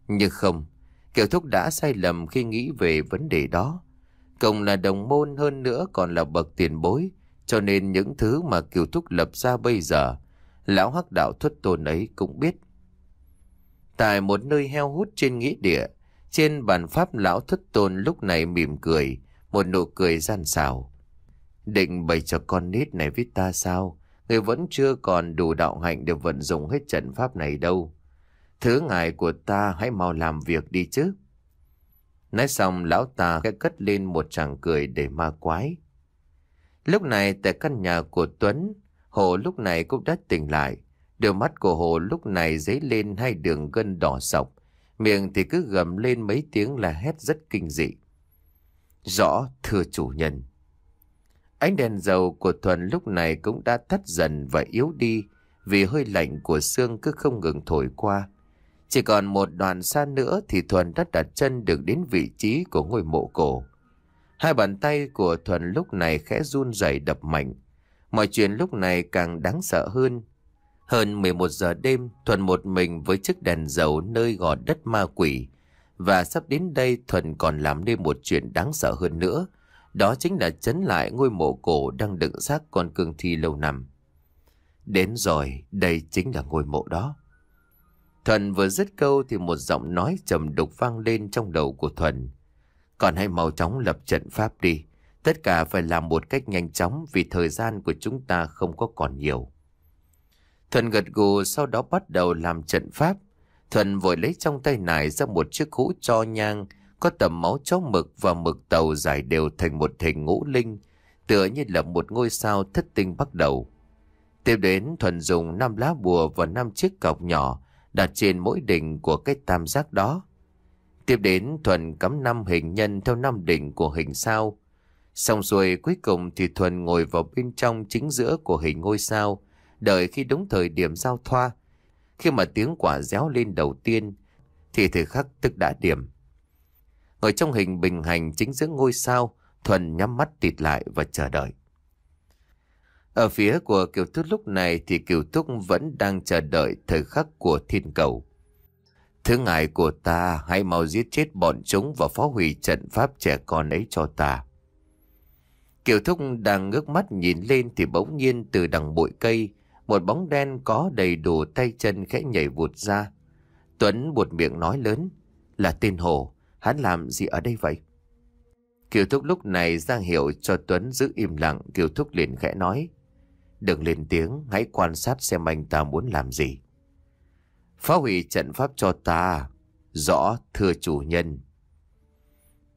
Nhưng không, Kiều Thúc đã sai lầm khi nghĩ về vấn đề đó. Công là đồng môn hơn nữa còn là bậc tiền bối, cho nên những thứ mà Kiều Thúc lập ra bây giờ, Lão Hắc Đạo Thất Tôn ấy cũng biết. Tại một nơi heo hút trên nghĩa địa, trên bàn pháp Lão Thất Tôn lúc này mỉm cười, một nụ cười gian xảo. Định bày cho con nít này với ta sao? Người vẫn chưa còn đủ đạo hạnh để vận dụng hết trận pháp này đâu. Thứ ngài của ta hãy mau làm việc đi chứ. Nói xong lão ta khẽ cất lên một tràng cười để ma quái. Lúc này tại căn nhà của Tuấn, Hồ lúc này cũng đã tỉnh lại. Đôi mắt của Hồ lúc này dấy lên hai đường gân đỏ sọc. Miệng thì cứ gầm lên mấy tiếng là hét rất kinh dị. Rõ, thưa chủ nhân. Ánh đèn dầu của Thuần lúc này cũng đã tắt dần và yếu đi vì hơi lạnh của xương cứ không ngừng thổi qua. Chỉ còn một đoạn xa nữa thì Thuần đã đặt chân được đến vị trí của ngôi mộ cổ. Hai bàn tay của Thuần lúc này khẽ run rẩy đập mạnh. Mọi chuyện lúc này càng đáng sợ hơn. Hơn 11 giờ đêm, Thuần một mình với chiếc đèn dầu nơi gò đất ma quỷ. Và sắp đến đây Thuần còn làm nên một chuyện đáng sợ hơn nữa đó chính là chấn lại ngôi mộ cổ đang đựng xác con cương thi lâu năm. Đến rồi, đây chính là ngôi mộ đó. Thuần vừa dứt câu thì một giọng nói trầm đục vang lên trong đầu của Thuần. Còn hãy mau chóng lập trận pháp đi. Tất cả phải làm một cách nhanh chóng vì thời gian của chúng ta không có còn nhiều. Thuần gật gù sau đó bắt đầu làm trận pháp. Thuần vội lấy trong tay nải ra một chiếc hũ cho nhang có tầm máu chó mực và mực tàu dài đều thành một hình ngũ linh, tựa như là một ngôi sao thất tinh bắt đầu. Tiếp đến Thuần dùng năm lá bùa và năm chiếc cọc nhỏ đặt trên mỗi đỉnh của cái tam giác đó. Tiếp đến Thuần cắm năm hình nhân theo năm đỉnh của hình sao. Xong rồi cuối cùng thì Thuần ngồi vào bên trong chính giữa của hình ngôi sao, đợi khi đúng thời điểm giao thoa. Khi mà tiếng quả réo lên đầu tiên, thì thời khắc tức đã điểm. Ngồi trong hình bình hành chính giữa ngôi sao, Thuần nhắm mắt tịt lại và chờ đợi. Ở phía của Kiều thúc lúc này thì Kiều thúc vẫn đang chờ đợi thời khắc của thiên cầu. Thứ ngài của ta hãy mau giết chết bọn chúng và phá hủy trận pháp trẻ con ấy cho ta. Kiều Thúc đang ngước mắt nhìn lên thì bỗng nhiên từ đằng bụi cây, một bóng đen có đầy đủ tay chân khẽ nhảy vụt ra. Tuấn buột miệng nói lớn là tên Hồ hắn làm gì ở đây vậy? Kiều Thúc lúc này giang hiệu cho Tuấn giữ im lặng, Kiều Thúc liền khẽ nói. Đừng lên tiếng, hãy quan sát xem anh ta muốn làm gì. Phá hủy trận pháp cho ta, rõ thưa chủ nhân.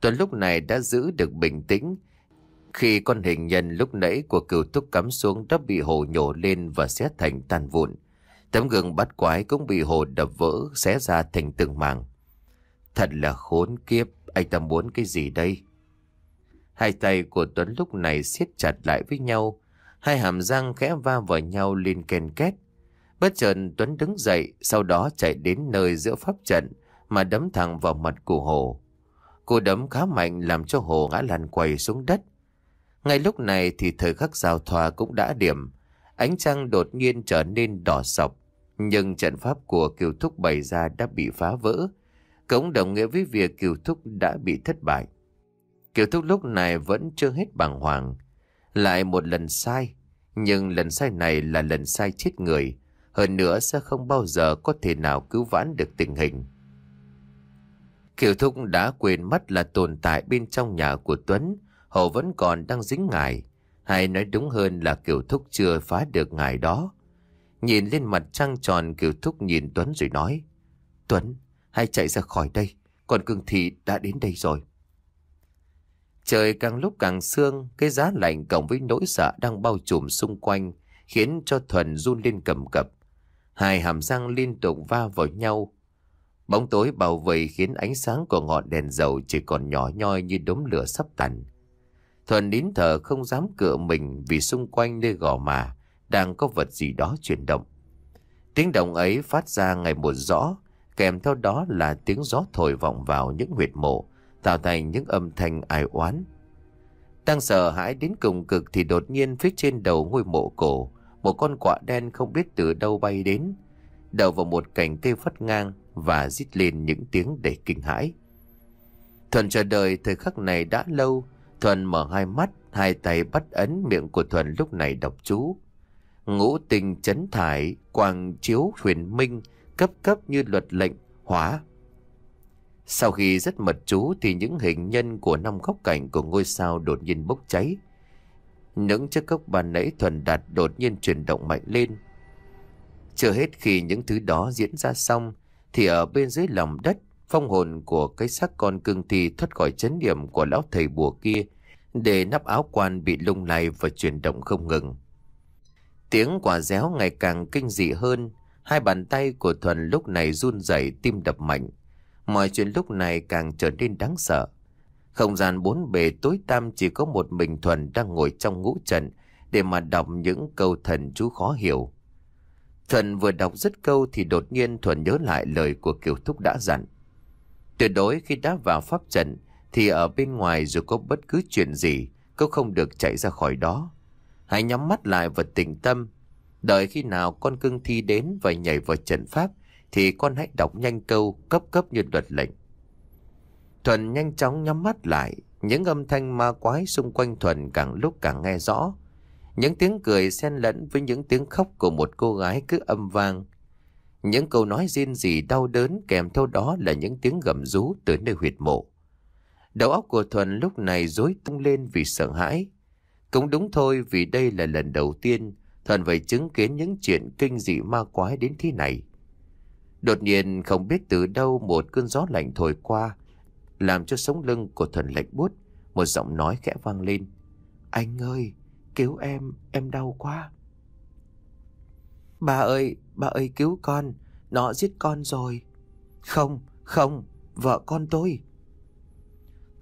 Tuấn lúc này đã giữ được bình tĩnh, khi con hình nhân lúc nãy của kiều thúc cắm xuống đã bị hồ nhổ lên và xé thành tan vụn. Tấm gương bắt quái cũng bị hồ đập vỡ, xé ra thành từng mảng. Thật là khốn kiếp, anh ta muốn cái gì đây? Hai tay của Tuấn lúc này siết chặt lại với nhau, hai hàm răng khẽ va vào nhau lên kèn két. Bất chợt Tuấn đứng dậy, sau đó chạy đến nơi giữa pháp trận mà đấm thẳng vào mặt của Hồ. Cô đấm khá mạnh làm cho Hồ ngã lăn quầy xuống đất. Ngay lúc này thì thời khắc giao thoa cũng đã điểm. Ánh trăng đột nhiên trở nên đỏ sọc. Nhưng trận pháp của kiều thúc bày ra đã bị phá vỡ cũng đồng nghĩa với việc Kiều Thúc đã bị thất bại. Kiều Thúc lúc này vẫn chưa hết bàng hoàng. Lại một lần sai, nhưng lần sai này là lần sai chết người. Hơn nữa sẽ không bao giờ có thể nào cứu vãn được tình hình. Kiều Thúc đã quên mất là tồn tại bên trong nhà của Tuấn, họ vẫn còn đang dính ngài. Hay nói đúng hơn là Kiều Thúc chưa phá được ngài đó. Nhìn lên mặt trăng tròn Kiều Thúc nhìn Tuấn rồi nói. Tuấn, Hãy chạy ra khỏi đây, còn cương thị đã đến đây rồi. Trời càng lúc càng sương, cái giá lạnh cộng với nỗi sợ đang bao trùm xung quanh, khiến cho Thuần run lên cầm cập. Hai hàm răng liên tục va vào nhau. Bóng tối bao vây khiến ánh sáng của ngọn đèn dầu chỉ còn nhỏ nhoi như đống lửa sắp tàn. Thuần nín thở không dám cựa mình vì xung quanh nơi gò mà đang có vật gì đó chuyển động. Tiếng động ấy phát ra ngày một rõ, kèm theo đó là tiếng gió thổi vọng vào những huyệt mộ, tạo thành những âm thanh ai oán. tăng sợ hãi đến cùng cực thì đột nhiên phía trên đầu ngôi mộ cổ, một con quạ đen không biết từ đâu bay đến, đậu vào một cành cây phất ngang và rít lên những tiếng đầy kinh hãi. Thuần chờ đợi thời khắc này đã lâu, Thuần mở hai mắt, hai tay bắt ấn miệng của Thuần lúc này đọc chú. Ngũ tình chấn thải, quang chiếu huyền minh, cấp cấp như luật lệnh, hóa. Sau khi rất mật chú thì những hình nhân của năm góc cảnh của ngôi sao đột nhiên bốc cháy. Những chiếc cốc bàn nãy thuần đạt đột nhiên chuyển động mạnh lên. Chưa hết khi những thứ đó diễn ra xong thì ở bên dưới lòng đất phong hồn của cái xác con cương thi thoát khỏi chấn điểm của lão thầy bùa kia để nắp áo quan bị lung lay và chuyển động không ngừng. Tiếng quả réo ngày càng kinh dị hơn, Hai bàn tay của Thuần lúc này run rẩy tim đập mạnh. Mọi chuyện lúc này càng trở nên đáng sợ. Không gian bốn bề tối tăm chỉ có một mình Thuần đang ngồi trong ngũ trận để mà đọc những câu thần chú khó hiểu. Thuần vừa đọc dứt câu thì đột nhiên Thuần nhớ lại lời của Kiều Thúc đã dặn. Tuyệt đối khi đã vào pháp trận thì ở bên ngoài dù có bất cứ chuyện gì, cũng không được chạy ra khỏi đó. Hãy nhắm mắt lại và tỉnh tâm Đợi khi nào con cưng thi đến và nhảy vào trận pháp thì con hãy đọc nhanh câu cấp cấp như luật lệnh. Thuần nhanh chóng nhắm mắt lại, những âm thanh ma quái xung quanh Thuần càng lúc càng nghe rõ. Những tiếng cười xen lẫn với những tiếng khóc của một cô gái cứ âm vang. Những câu nói riêng gì đau đớn kèm theo đó là những tiếng gầm rú từ nơi huyệt mộ. Đầu óc của Thuần lúc này rối tung lên vì sợ hãi. Cũng đúng thôi vì đây là lần đầu tiên Thuận phải chứng kiến những chuyện kinh dị ma quái đến thế này. Đột nhiên không biết từ đâu một cơn gió lạnh thổi qua, làm cho sống lưng của thần lạnh buốt, một giọng nói khẽ vang lên. Anh ơi, cứu em, em đau quá. Bà ơi, bà ơi cứu con, nó giết con rồi. Không, không, vợ con tôi.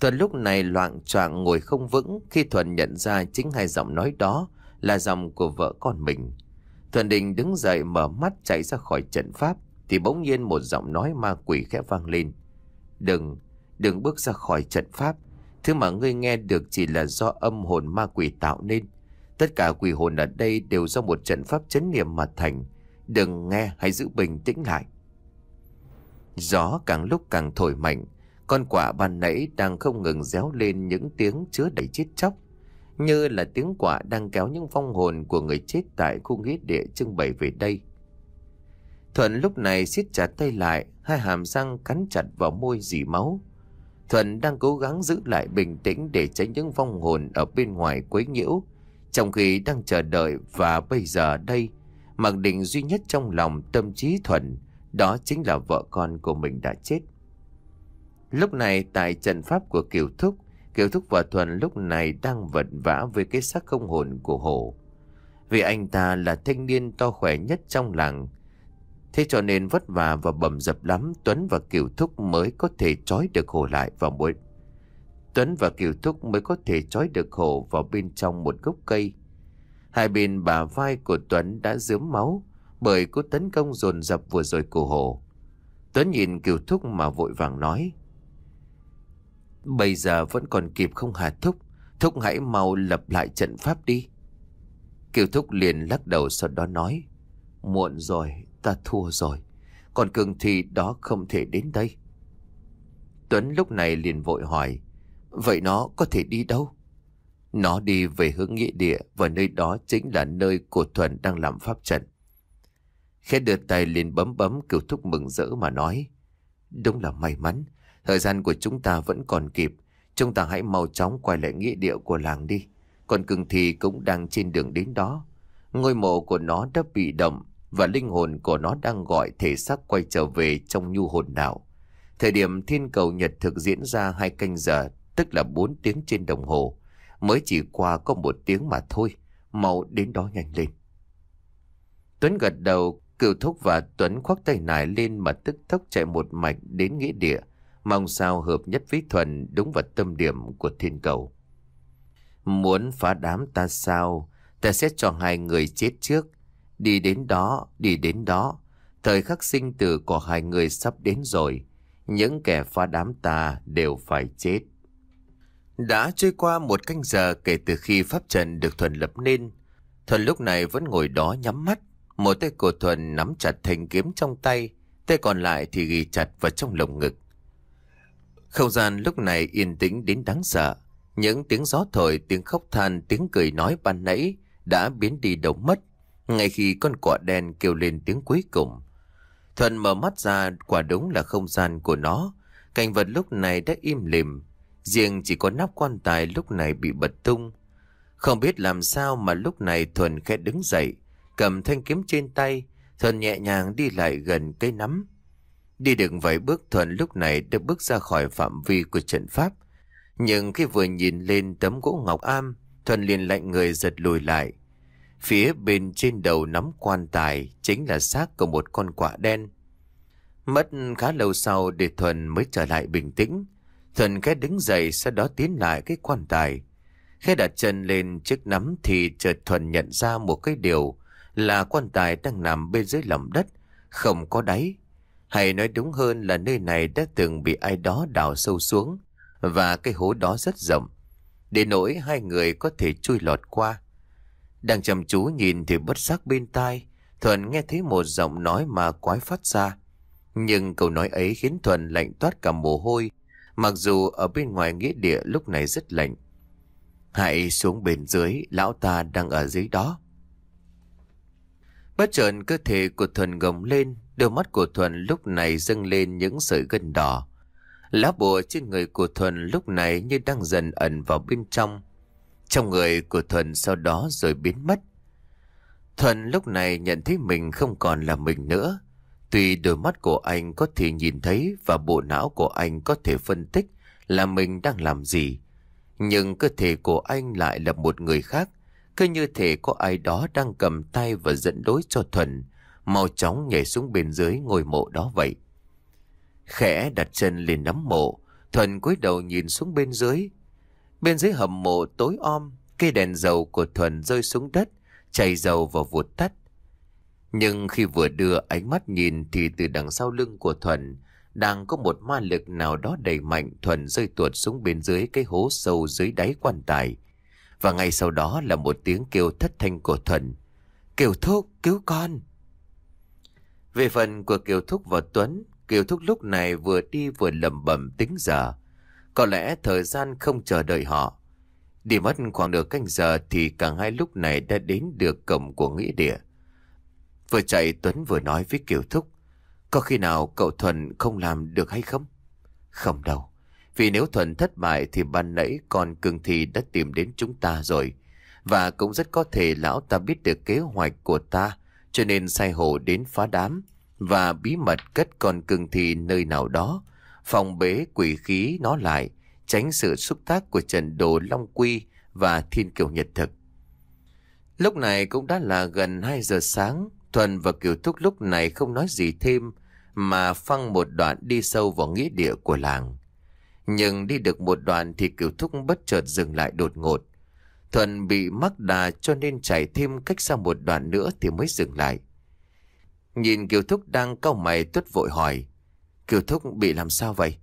Thuận lúc này loạn choạng ngồi không vững khi Thuận nhận ra chính hai giọng nói đó là dòng của vợ con mình. Thuần Đình đứng dậy mở mắt chạy ra khỏi trận pháp thì bỗng nhiên một giọng nói ma quỷ khẽ vang lên. Đừng, đừng bước ra khỏi trận pháp. Thứ mà ngươi nghe được chỉ là do âm hồn ma quỷ tạo nên. Tất cả quỷ hồn ở đây đều do một trận pháp chấn niệm mà thành. Đừng nghe hay giữ bình tĩnh lại. Gió càng lúc càng thổi mạnh, con quả ban nãy đang không ngừng réo lên những tiếng chứa đầy chết chóc như là tiếng quả đang kéo những vong hồn của người chết tại khu nghĩa địa trưng bày về đây. Thuận lúc này siết chặt tay lại, hai hàm răng cắn chặt vào môi dì máu. Thuận đang cố gắng giữ lại bình tĩnh để tránh những vong hồn ở bên ngoài quấy nhiễu, trong khi đang chờ đợi và bây giờ đây, mặc định duy nhất trong lòng tâm trí Thuận, đó chính là vợ con của mình đã chết. Lúc này tại trận pháp của Kiều Thúc, Kiều Thúc và Thuần lúc này đang vật vã với cái xác không hồn của hổ. Vì anh ta là thanh niên to khỏe nhất trong làng. Thế cho nên vất vả và bầm dập lắm Tuấn và Kiều Thúc mới có thể trói được hổ lại vào một... Tuấn và Kiều Thúc mới có thể trói được hổ vào bên trong một gốc cây. Hai bên bà vai của Tuấn đã dớm máu bởi cú tấn công dồn dập vừa rồi của hổ. Tuấn nhìn Kiều Thúc mà vội vàng nói. Bây giờ vẫn còn kịp không hả Thúc Thúc hãy mau lập lại trận pháp đi Kiều Thúc liền lắc đầu sau đó nói Muộn rồi ta thua rồi Còn Cường thì đó không thể đến đây Tuấn lúc này liền vội hỏi Vậy nó có thể đi đâu? Nó đi về hướng nghĩa địa Và nơi đó chính là nơi của Thuần đang làm pháp trận Khẽ đưa tay liền bấm bấm Kiều Thúc mừng rỡ mà nói Đúng là may mắn Thời gian của chúng ta vẫn còn kịp. Chúng ta hãy mau chóng quay lại nghĩa địa của làng đi. Còn cưng thì cũng đang trên đường đến đó. Ngôi mộ của nó đã bị động và linh hồn của nó đang gọi thể xác quay trở về trong nhu hồn đạo. Thời điểm thiên cầu nhật thực diễn ra hai canh giờ, tức là 4 tiếng trên đồng hồ. Mới chỉ qua có một tiếng mà thôi, mau đến đó nhanh lên. Tuấn gật đầu, cựu thúc và Tuấn khoác tay nải lên mà tức tốc chạy một mạch đến nghĩa địa mong sao hợp nhất với Thuần đúng vào tâm điểm của thiên cầu. Muốn phá đám ta sao, ta sẽ cho hai người chết trước. Đi đến đó, đi đến đó, thời khắc sinh tử của hai người sắp đến rồi. Những kẻ phá đám ta đều phải chết. Đã trôi qua một canh giờ kể từ khi pháp trận được Thuần lập nên. Thuần lúc này vẫn ngồi đó nhắm mắt. Một tay của Thuần nắm chặt thanh kiếm trong tay, tay còn lại thì ghi chặt vào trong lồng ngực. Không gian lúc này yên tĩnh đến đáng sợ. Những tiếng gió thổi, tiếng khóc than, tiếng cười nói ban nãy đã biến đi đâu mất. Ngay khi con quả đen kêu lên tiếng cuối cùng. Thuận mở mắt ra quả đúng là không gian của nó. Cảnh vật lúc này đã im lìm. Riêng chỉ có nắp quan tài lúc này bị bật tung. Không biết làm sao mà lúc này Thuần khẽ đứng dậy. Cầm thanh kiếm trên tay. Thuần nhẹ nhàng đi lại gần cây nắm. Đi được vài bước Thuần lúc này đã bước ra khỏi phạm vi của trận pháp. Nhưng khi vừa nhìn lên tấm gỗ ngọc am, Thuần liền lạnh người giật lùi lại. Phía bên trên đầu nắm quan tài chính là xác của một con quạ đen. Mất khá lâu sau để Thuần mới trở lại bình tĩnh. Thuần khẽ đứng dậy sau đó tiến lại cái quan tài. Khi đặt chân lên chiếc nắm thì chợt Thuần nhận ra một cái điều là quan tài đang nằm bên dưới lòng đất, không có đáy. Hay nói đúng hơn là nơi này đã từng bị ai đó đào sâu xuống và cái hố đó rất rộng, để nỗi hai người có thể chui lọt qua. Đang chăm chú nhìn thì bất giác bên tai, Thuần nghe thấy một giọng nói mà quái phát ra. Nhưng câu nói ấy khiến Thuần lạnh toát cả mồ hôi, mặc dù ở bên ngoài nghĩa địa lúc này rất lạnh. Hãy xuống bên dưới, lão ta đang ở dưới đó. Bất chợt cơ thể của Thuần gồng lên Đôi mắt của Thuần lúc này dâng lên những sợi gân đỏ. Lá bùa trên người của Thuần lúc này như đang dần ẩn vào bên trong. Trong người của Thuần sau đó rồi biến mất. Thuần lúc này nhận thấy mình không còn là mình nữa. Tuy đôi mắt của anh có thể nhìn thấy và bộ não của anh có thể phân tích là mình đang làm gì. Nhưng cơ thể của anh lại là một người khác. Cứ như thể có ai đó đang cầm tay và dẫn đối cho Thuần mau chóng nhảy xuống bên dưới ngôi mộ đó vậy. Khẽ đặt chân lên nắm mộ, Thuần cúi đầu nhìn xuống bên dưới. Bên dưới hầm mộ tối om, cây đèn dầu của Thuần rơi xuống đất, chảy dầu vào vụt tắt. Nhưng khi vừa đưa ánh mắt nhìn thì từ đằng sau lưng của Thuần đang có một ma lực nào đó đầy mạnh Thuần rơi tuột xuống bên dưới cái hố sâu dưới đáy quan tài. Và ngay sau đó là một tiếng kêu thất thanh của Thuần. Kêu thúc, cứu con! Về phần của Kiều Thúc và Tuấn, Kiều Thúc lúc này vừa đi vừa lầm bẩm tính giờ. Có lẽ thời gian không chờ đợi họ. Đi mất khoảng nửa canh giờ thì cả hai lúc này đã đến được cổng của nghĩa địa. Vừa chạy Tuấn vừa nói với Kiều Thúc. Có khi nào cậu Thuần không làm được hay không? Không đâu. Vì nếu Thuần thất bại thì ban nãy còn Cường Thị đã tìm đến chúng ta rồi. Và cũng rất có thể lão ta biết được kế hoạch của ta cho nên sai hồ đến phá đám và bí mật cất con cương thi nơi nào đó, phòng bế quỷ khí nó lại, tránh sự xúc tác của trần đồ Long Quy và Thiên Kiều Nhật Thực. Lúc này cũng đã là gần 2 giờ sáng, Thuần và Kiều Thúc lúc này không nói gì thêm mà phăng một đoạn đi sâu vào nghĩa địa của làng. Nhưng đi được một đoạn thì Kiều Thúc bất chợt dừng lại đột ngột. Thuận bị mắc đà cho nên chạy thêm cách xa một đoạn nữa thì mới dừng lại. Nhìn Kiều Thúc đang cau mày tuất vội hỏi. Kiều Thúc bị làm sao vậy?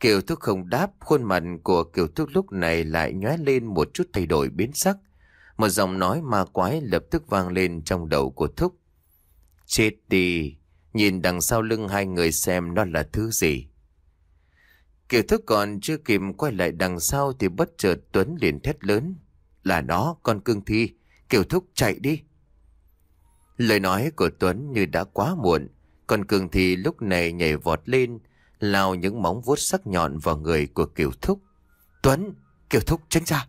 Kiều Thúc không đáp, khuôn mặt của Kiều Thúc lúc này lại nhóe lên một chút thay đổi biến sắc. Một giọng nói ma quái lập tức vang lên trong đầu của Thúc. Chết đi, nhìn đằng sau lưng hai người xem nó là thứ gì. Kiều thức còn chưa kịp quay lại đằng sau thì bất chợt Tuấn liền thét lớn. Là nó, con cương thi. Kiều thúc chạy đi. Lời nói của Tuấn như đã quá muộn. Con cương thi lúc này nhảy vọt lên, lao những móng vuốt sắc nhọn vào người của Kiều thúc. Tuấn, Kiều thúc tránh ra.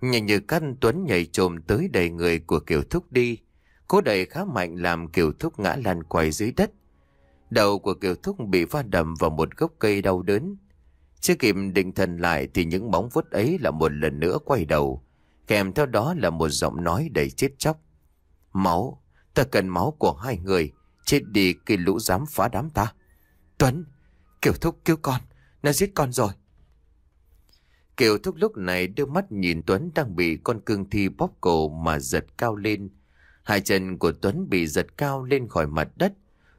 Nhanh như cắt Tuấn nhảy trồm tới đầy người của Kiều thúc đi. Cố đẩy khá mạnh làm Kiều thúc ngã lăn quay dưới đất. Đầu của Kiều Thúc bị va đầm vào một gốc cây đau đớn. Chưa kịp định thần lại thì những bóng vuốt ấy là một lần nữa quay đầu. Kèm theo đó là một giọng nói đầy chết chóc. Máu, ta cần máu của hai người. Chết đi khi lũ dám phá đám ta. Tuấn, Kiều Thúc cứu con. Nó giết con rồi. Kiều Thúc lúc này đưa mắt nhìn Tuấn đang bị con cương thi bóp cổ mà giật cao lên. Hai chân của Tuấn bị giật cao lên khỏi mặt đất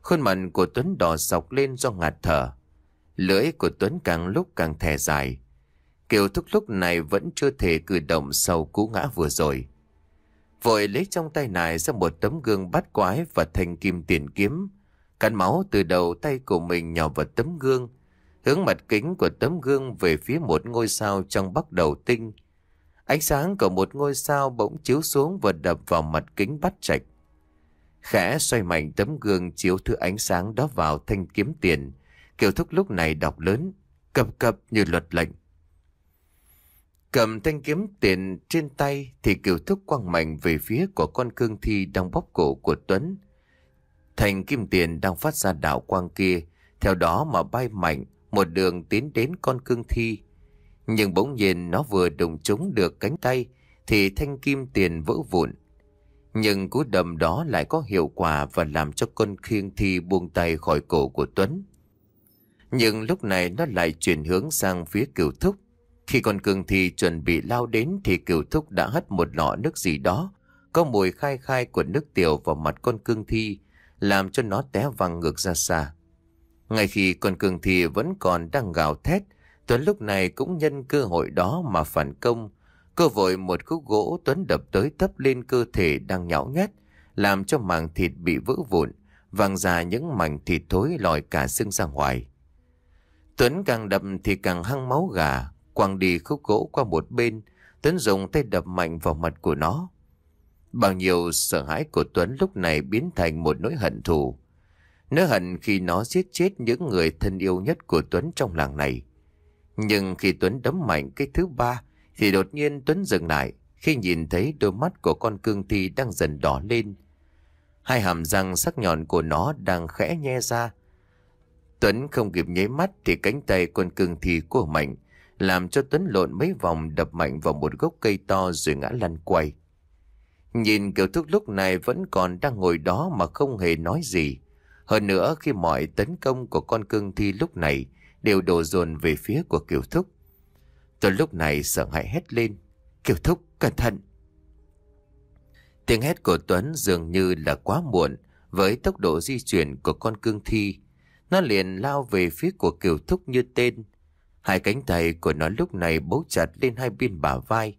Khuôn mặt của Tuấn đỏ sọc lên do ngạt thở. Lưỡi của Tuấn càng lúc càng thè dài. Kiều thúc lúc này vẫn chưa thể cử động sau cú ngã vừa rồi. Vội lấy trong tay này ra một tấm gương bắt quái và thanh kim tiền kiếm. Cắn máu từ đầu tay của mình nhỏ vào tấm gương. Hướng mặt kính của tấm gương về phía một ngôi sao trong bắc đầu tinh. Ánh sáng của một ngôi sao bỗng chiếu xuống và đập vào mặt kính bắt chạch khẽ xoay mạnh tấm gương chiếu thứ ánh sáng đó vào thanh kiếm tiền. Kiều Thúc lúc này đọc lớn, cập cập như luật lệnh. Cầm thanh kiếm tiền trên tay thì Kiều Thúc quăng mạnh về phía của con cương thi đang bóp cổ của Tuấn. thanh kim tiền đang phát ra đạo quang kia, theo đó mà bay mạnh một đường tiến đến con cương thi. Nhưng bỗng nhiên nó vừa đụng trúng được cánh tay thì thanh kim tiền vỡ vụn. Nhưng cú đầm đó lại có hiệu quả và làm cho con khiêng thi buông tay khỏi cổ của Tuấn. Nhưng lúc này nó lại chuyển hướng sang phía kiều thúc. Khi con cương thi chuẩn bị lao đến thì kiều thúc đã hất một lọ nước gì đó. Có mùi khai khai của nước tiểu vào mặt con cương thi, làm cho nó té văng ngược ra xa. Ngay khi con cương thi vẫn còn đang gào thét, Tuấn lúc này cũng nhân cơ hội đó mà phản công, Cơ vội một khúc gỗ Tuấn đập tới tấp lên cơ thể đang nhão nhét, làm cho màng thịt bị vỡ vụn, vàng ra những mảnh thịt thối lòi cả xương ra ngoài. Tuấn càng đập thì càng hăng máu gà, quăng đi khúc gỗ qua một bên, Tuấn dùng tay đập mạnh vào mặt của nó. Bao nhiêu sợ hãi của Tuấn lúc này biến thành một nỗi hận thù. Nỗi hận khi nó giết chết những người thân yêu nhất của Tuấn trong làng này. Nhưng khi Tuấn đấm mạnh cái thứ ba thì đột nhiên Tuấn dừng lại khi nhìn thấy đôi mắt của con cương thi đang dần đỏ lên. Hai hàm răng sắc nhọn của nó đang khẽ nhe ra. Tuấn không kịp nháy mắt thì cánh tay con cương thi của mạnh làm cho Tuấn lộn mấy vòng đập mạnh vào một gốc cây to rồi ngã lăn quay. Nhìn kiểu thúc lúc này vẫn còn đang ngồi đó mà không hề nói gì. Hơn nữa khi mọi tấn công của con cương thi lúc này đều đổ dồn về phía của kiểu thúc. Tôi lúc này sợ hãi hét lên. Kiều Thúc, cẩn thận. Tiếng hét của Tuấn dường như là quá muộn với tốc độ di chuyển của con cương thi. Nó liền lao về phía của Kiều Thúc như tên. Hai cánh tay của nó lúc này bấu chặt lên hai bên bả vai.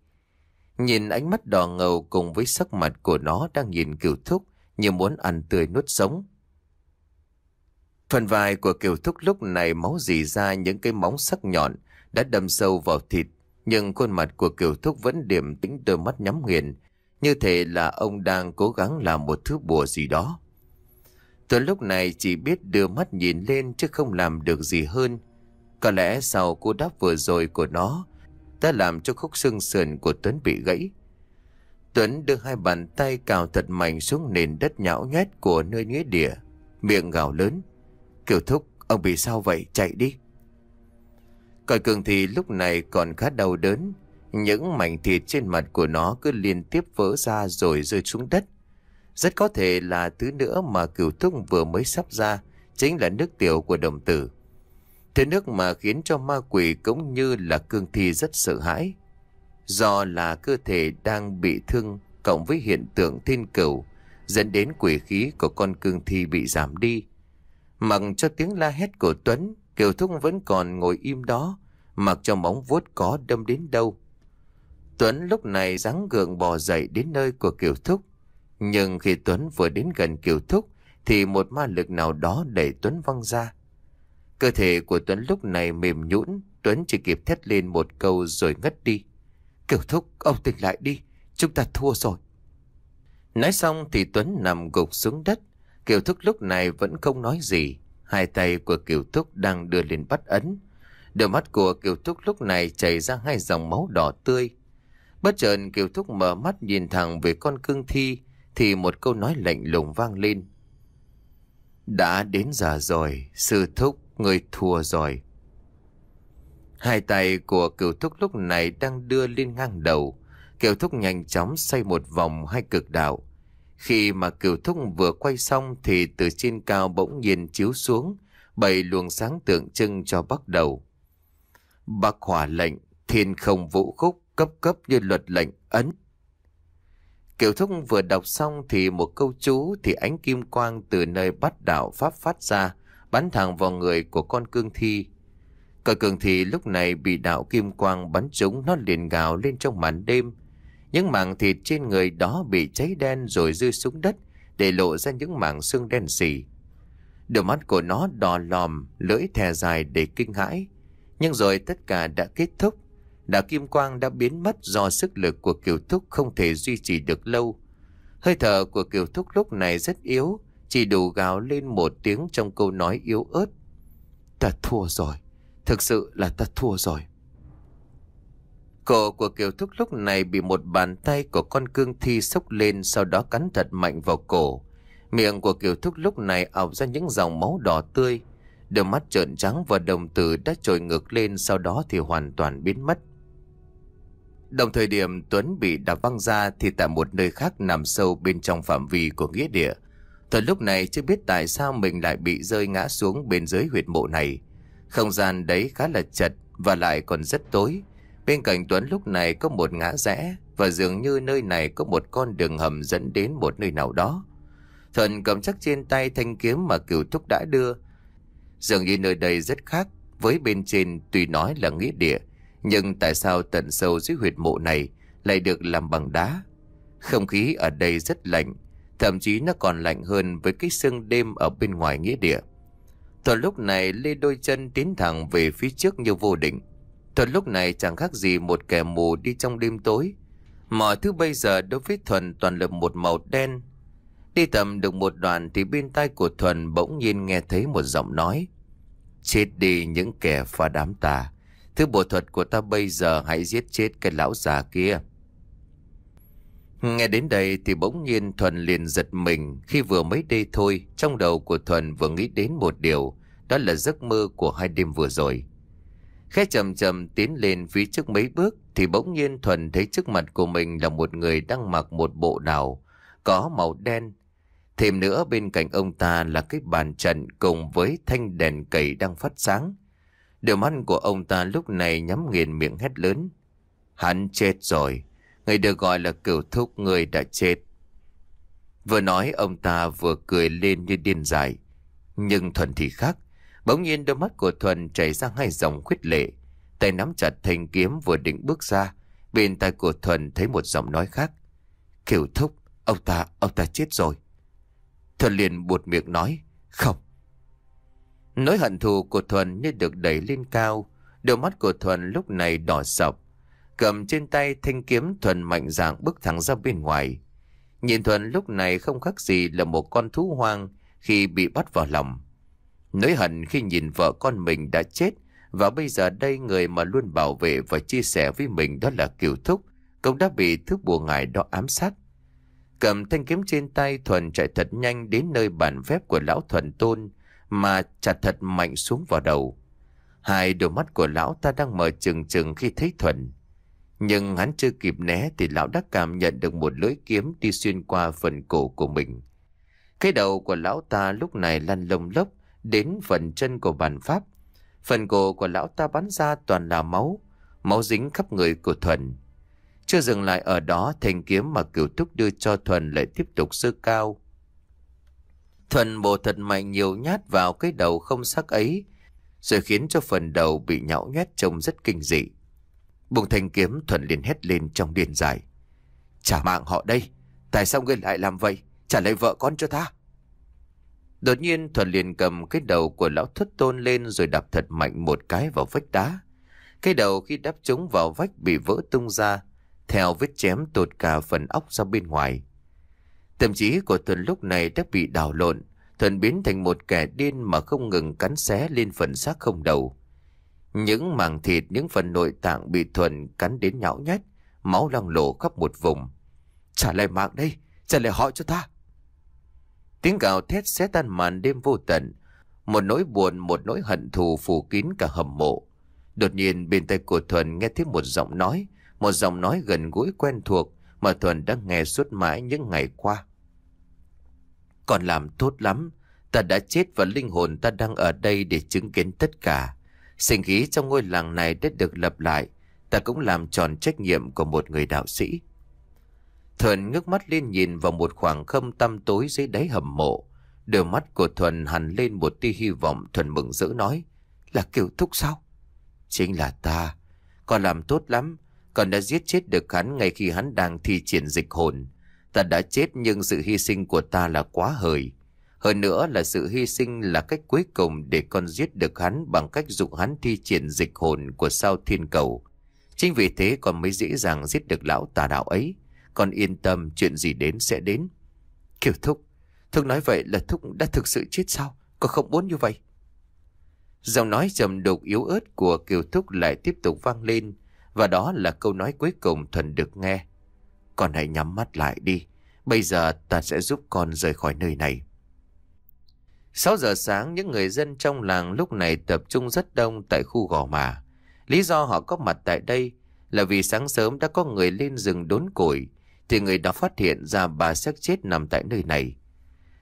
Nhìn ánh mắt đỏ ngầu cùng với sắc mặt của nó đang nhìn Kiều Thúc như muốn ăn tươi nuốt sống. Phần vai của Kiều Thúc lúc này máu dì ra những cái móng sắc nhọn đã đâm sâu vào thịt, nhưng khuôn mặt của Kiều Thúc vẫn điềm tĩnh đôi mắt nhắm nghiền, như thể là ông đang cố gắng làm một thứ bùa gì đó. Tuấn lúc này chỉ biết đưa mắt nhìn lên chứ không làm được gì hơn. Có lẽ sau cú đáp vừa rồi của nó đã làm cho khúc xương sườn của Tuấn bị gãy. Tuấn đưa hai bàn tay cào thật mạnh xuống nền đất nhão nhét của nơi nghĩa địa, miệng gào lớn. Kiều thúc, ông bị sao vậy, chạy đi. Còi cường thì lúc này còn khá đau đớn. Những mảnh thịt trên mặt của nó cứ liên tiếp vỡ ra rồi rơi xuống đất. Rất có thể là thứ nữa mà cửu thúc vừa mới sắp ra, chính là nước tiểu của đồng tử. Thế nước mà khiến cho ma quỷ cũng như là cương thi rất sợ hãi. Do là cơ thể đang bị thương cộng với hiện tượng thiên cửu, dẫn đến quỷ khí của con cương thi bị giảm đi. Mặc cho tiếng la hét của Tuấn, Kiều Thúc vẫn còn ngồi im đó, mặc cho móng vuốt có đâm đến đâu. Tuấn lúc này ráng gượng bò dậy đến nơi của Kiều Thúc. Nhưng khi Tuấn vừa đến gần Kiều Thúc, thì một ma lực nào đó đẩy Tuấn văng ra. Cơ thể của Tuấn lúc này mềm nhũn, Tuấn chỉ kịp thét lên một câu rồi ngất đi. Kiều Thúc, ông tỉnh lại đi, chúng ta thua rồi. Nói xong thì Tuấn nằm gục xuống đất, Kiều Thúc lúc này vẫn không nói gì. Hai tay của Kiều Thúc đang đưa lên bắt ấn. Đôi mắt của Kiều Thúc lúc này chảy ra hai dòng máu đỏ tươi. Bất chợt Kiều Thúc mở mắt nhìn thẳng về con cương thi thì một câu nói lạnh lùng vang lên. Đã đến giờ rồi, sư thúc, người thua rồi. Hai tay của Kiều Thúc lúc này đang đưa lên ngang đầu. Kiều Thúc nhanh chóng xoay một vòng hai cực đạo. Khi mà cửu thúc vừa quay xong thì từ trên cao bỗng nhiên chiếu xuống, bày luồng sáng tượng trưng cho bắt đầu. Bác hỏa lệnh, thiên không vũ khúc, cấp cấp như luật lệnh ấn. Kiều Thúc vừa đọc xong thì một câu chú thì ánh kim quang từ nơi bắt đảo Pháp phát ra, bắn thẳng vào người của con cương thi. Cả cương thi lúc này bị đạo kim quang bắn trúng nó liền gào lên trong màn đêm, những mảng thịt trên người đó bị cháy đen rồi rơi xuống đất để lộ ra những mảng xương đen xì. Đôi mắt của nó đỏ lòm, lưỡi thè dài để kinh hãi. Nhưng rồi tất cả đã kết thúc. Đạo kim quang đã biến mất do sức lực của kiều thúc không thể duy trì được lâu. Hơi thở của kiều thúc lúc này rất yếu, chỉ đủ gào lên một tiếng trong câu nói yếu ớt. Ta thua rồi, thực sự là ta thua rồi. Cổ của Kiều Thúc lúc này bị một bàn tay của con cương thi sốc lên sau đó cắn thật mạnh vào cổ. Miệng của Kiều Thúc lúc này ảo ra những dòng máu đỏ tươi. Đôi mắt trợn trắng và đồng tử đã trồi ngược lên sau đó thì hoàn toàn biến mất. Đồng thời điểm Tuấn bị đạp văng ra thì tại một nơi khác nằm sâu bên trong phạm vi của nghĩa địa. Thời lúc này chưa biết tại sao mình lại bị rơi ngã xuống bên dưới huyệt mộ này. Không gian đấy khá là chật và lại còn rất tối. Bên cạnh Tuấn lúc này có một ngã rẽ và dường như nơi này có một con đường hầm dẫn đến một nơi nào đó. thần cầm chắc trên tay thanh kiếm mà cửu thúc đã đưa. Dường như nơi đây rất khác với bên trên tuy nói là nghĩa địa, nhưng tại sao tận sâu dưới huyệt mộ này lại được làm bằng đá? Không khí ở đây rất lạnh, thậm chí nó còn lạnh hơn với cái sương đêm ở bên ngoài nghĩa địa. Thuận lúc này lê đôi chân tiến thẳng về phía trước như vô định. Thuận lúc này chẳng khác gì một kẻ mù đi trong đêm tối. Mọi thứ bây giờ đối với Thuần toàn là một màu đen. Đi tầm được một đoạn thì bên tai của Thuần bỗng nhiên nghe thấy một giọng nói. Chết đi những kẻ pha đám ta. Thứ bộ thuật của ta bây giờ hãy giết chết cái lão già kia. Nghe đến đây thì bỗng nhiên Thuần liền giật mình khi vừa mấy đây thôi trong đầu của Thuần vừa nghĩ đến một điều đó là giấc mơ của hai đêm vừa rồi. Khẽ chậm chậm tiến lên phía trước mấy bước thì bỗng nhiên Thuần thấy trước mặt của mình là một người đang mặc một bộ nào có màu đen. Thêm nữa bên cạnh ông ta là cái bàn trận cùng với thanh đèn cầy đang phát sáng. Điều mắt của ông ta lúc này nhắm nghiền miệng hét lớn. Hắn chết rồi. Người được gọi là cửu thúc người đã chết. Vừa nói ông ta vừa cười lên như điên dại. Nhưng Thuần thì khác. Bỗng nhiên đôi mắt của Thuần chảy ra hai dòng khuyết lệ. Tay nắm chặt thanh kiếm vừa định bước ra. Bên tai của Thuần thấy một giọng nói khác. Kiểu thúc, ông ta, ông ta chết rồi. Thuần liền buột miệng nói, không. Nỗi hận thù của Thuần như được đẩy lên cao. Đôi mắt của Thuần lúc này đỏ sọc. Cầm trên tay thanh kiếm Thuần mạnh dạng bước thẳng ra bên ngoài. Nhìn Thuần lúc này không khác gì là một con thú hoang khi bị bắt vào lòng. Nỗi hận khi nhìn vợ con mình đã chết và bây giờ đây người mà luôn bảo vệ và chia sẻ với mình đó là Kiều Thúc, cũng đã bị thước bùa ngài đó ám sát. Cầm thanh kiếm trên tay Thuần chạy thật nhanh đến nơi bản phép của lão Thuần Tôn mà chặt thật mạnh xuống vào đầu. Hai đôi mắt của lão ta đang mở trừng trừng khi thấy Thuần. Nhưng hắn chưa kịp né thì lão đã cảm nhận được một lưỡi kiếm đi xuyên qua phần cổ của mình. Cái đầu của lão ta lúc này lăn lông lốc, đến phần chân của bàn pháp. Phần cổ của lão ta bắn ra toàn là máu, máu dính khắp người của Thuần. Chưa dừng lại ở đó, thanh kiếm mà cửu thúc đưa cho Thuần lại tiếp tục sơ cao. Thuần bổ thật mạnh nhiều nhát vào cái đầu không sắc ấy, rồi khiến cho phần đầu bị nhão nhét trông rất kinh dị. Bùng thanh kiếm Thuần liền hét lên trong điên dài. Trả mạng họ đây, tại sao ngươi lại làm vậy? Trả lấy vợ con cho ta. Đột nhiên Thuận liền cầm cái đầu của lão thất tôn lên rồi đập thật mạnh một cái vào vách đá. Cái đầu khi đắp trúng vào vách bị vỡ tung ra, theo vết chém tột cả phần óc ra bên ngoài. Tâm trí của Thuận lúc này đã bị đảo lộn, Thuận biến thành một kẻ điên mà không ngừng cắn xé lên phần xác không đầu. Những màng thịt, những phần nội tạng bị Thuận cắn đến nhão nhét, máu loang lổ khắp một vùng. Trả lại mạng đây, trả lại họ cho ta. Tiếng gào thét xé tan màn đêm vô tận. Một nỗi buồn, một nỗi hận thù phủ kín cả hầm mộ. Đột nhiên bên tay của Thuần nghe thấy một giọng nói, một giọng nói gần gũi quen thuộc mà Thuần đã nghe suốt mãi những ngày qua. Còn làm tốt lắm, ta đã chết và linh hồn ta đang ở đây để chứng kiến tất cả. Sinh khí trong ngôi làng này đã được lập lại, ta cũng làm tròn trách nhiệm của một người đạo sĩ. Thuận ngước mắt lên nhìn vào một khoảng không tăm tối dưới đáy hầm mộ. Đôi mắt của Thuần hẳn lên một tia hy vọng Thuần mừng rỡ nói Là kiểu thúc sao? Chính là ta Con làm tốt lắm Con đã giết chết được hắn ngay khi hắn đang thi triển dịch hồn Ta đã chết nhưng sự hy sinh của ta là quá hời Hơn nữa là sự hy sinh là cách cuối cùng để con giết được hắn bằng cách dụ hắn thi triển dịch hồn của sao thiên cầu. Chính vì thế con mới dễ dàng giết được lão tà đạo ấy. Con yên tâm chuyện gì đến sẽ đến kiều Thúc Thúc nói vậy là Thúc đã thực sự chết sao Con không muốn như vậy Giọng nói trầm đục yếu ớt của Kiều Thúc lại tiếp tục vang lên Và đó là câu nói cuối cùng Thuần được nghe Con hãy nhắm mắt lại đi Bây giờ ta sẽ giúp con rời khỏi nơi này 6 giờ sáng những người dân trong làng lúc này tập trung rất đông tại khu gò mà Lý do họ có mặt tại đây là vì sáng sớm đã có người lên rừng đốn củi thì người đó phát hiện ra bà xác chết nằm tại nơi này.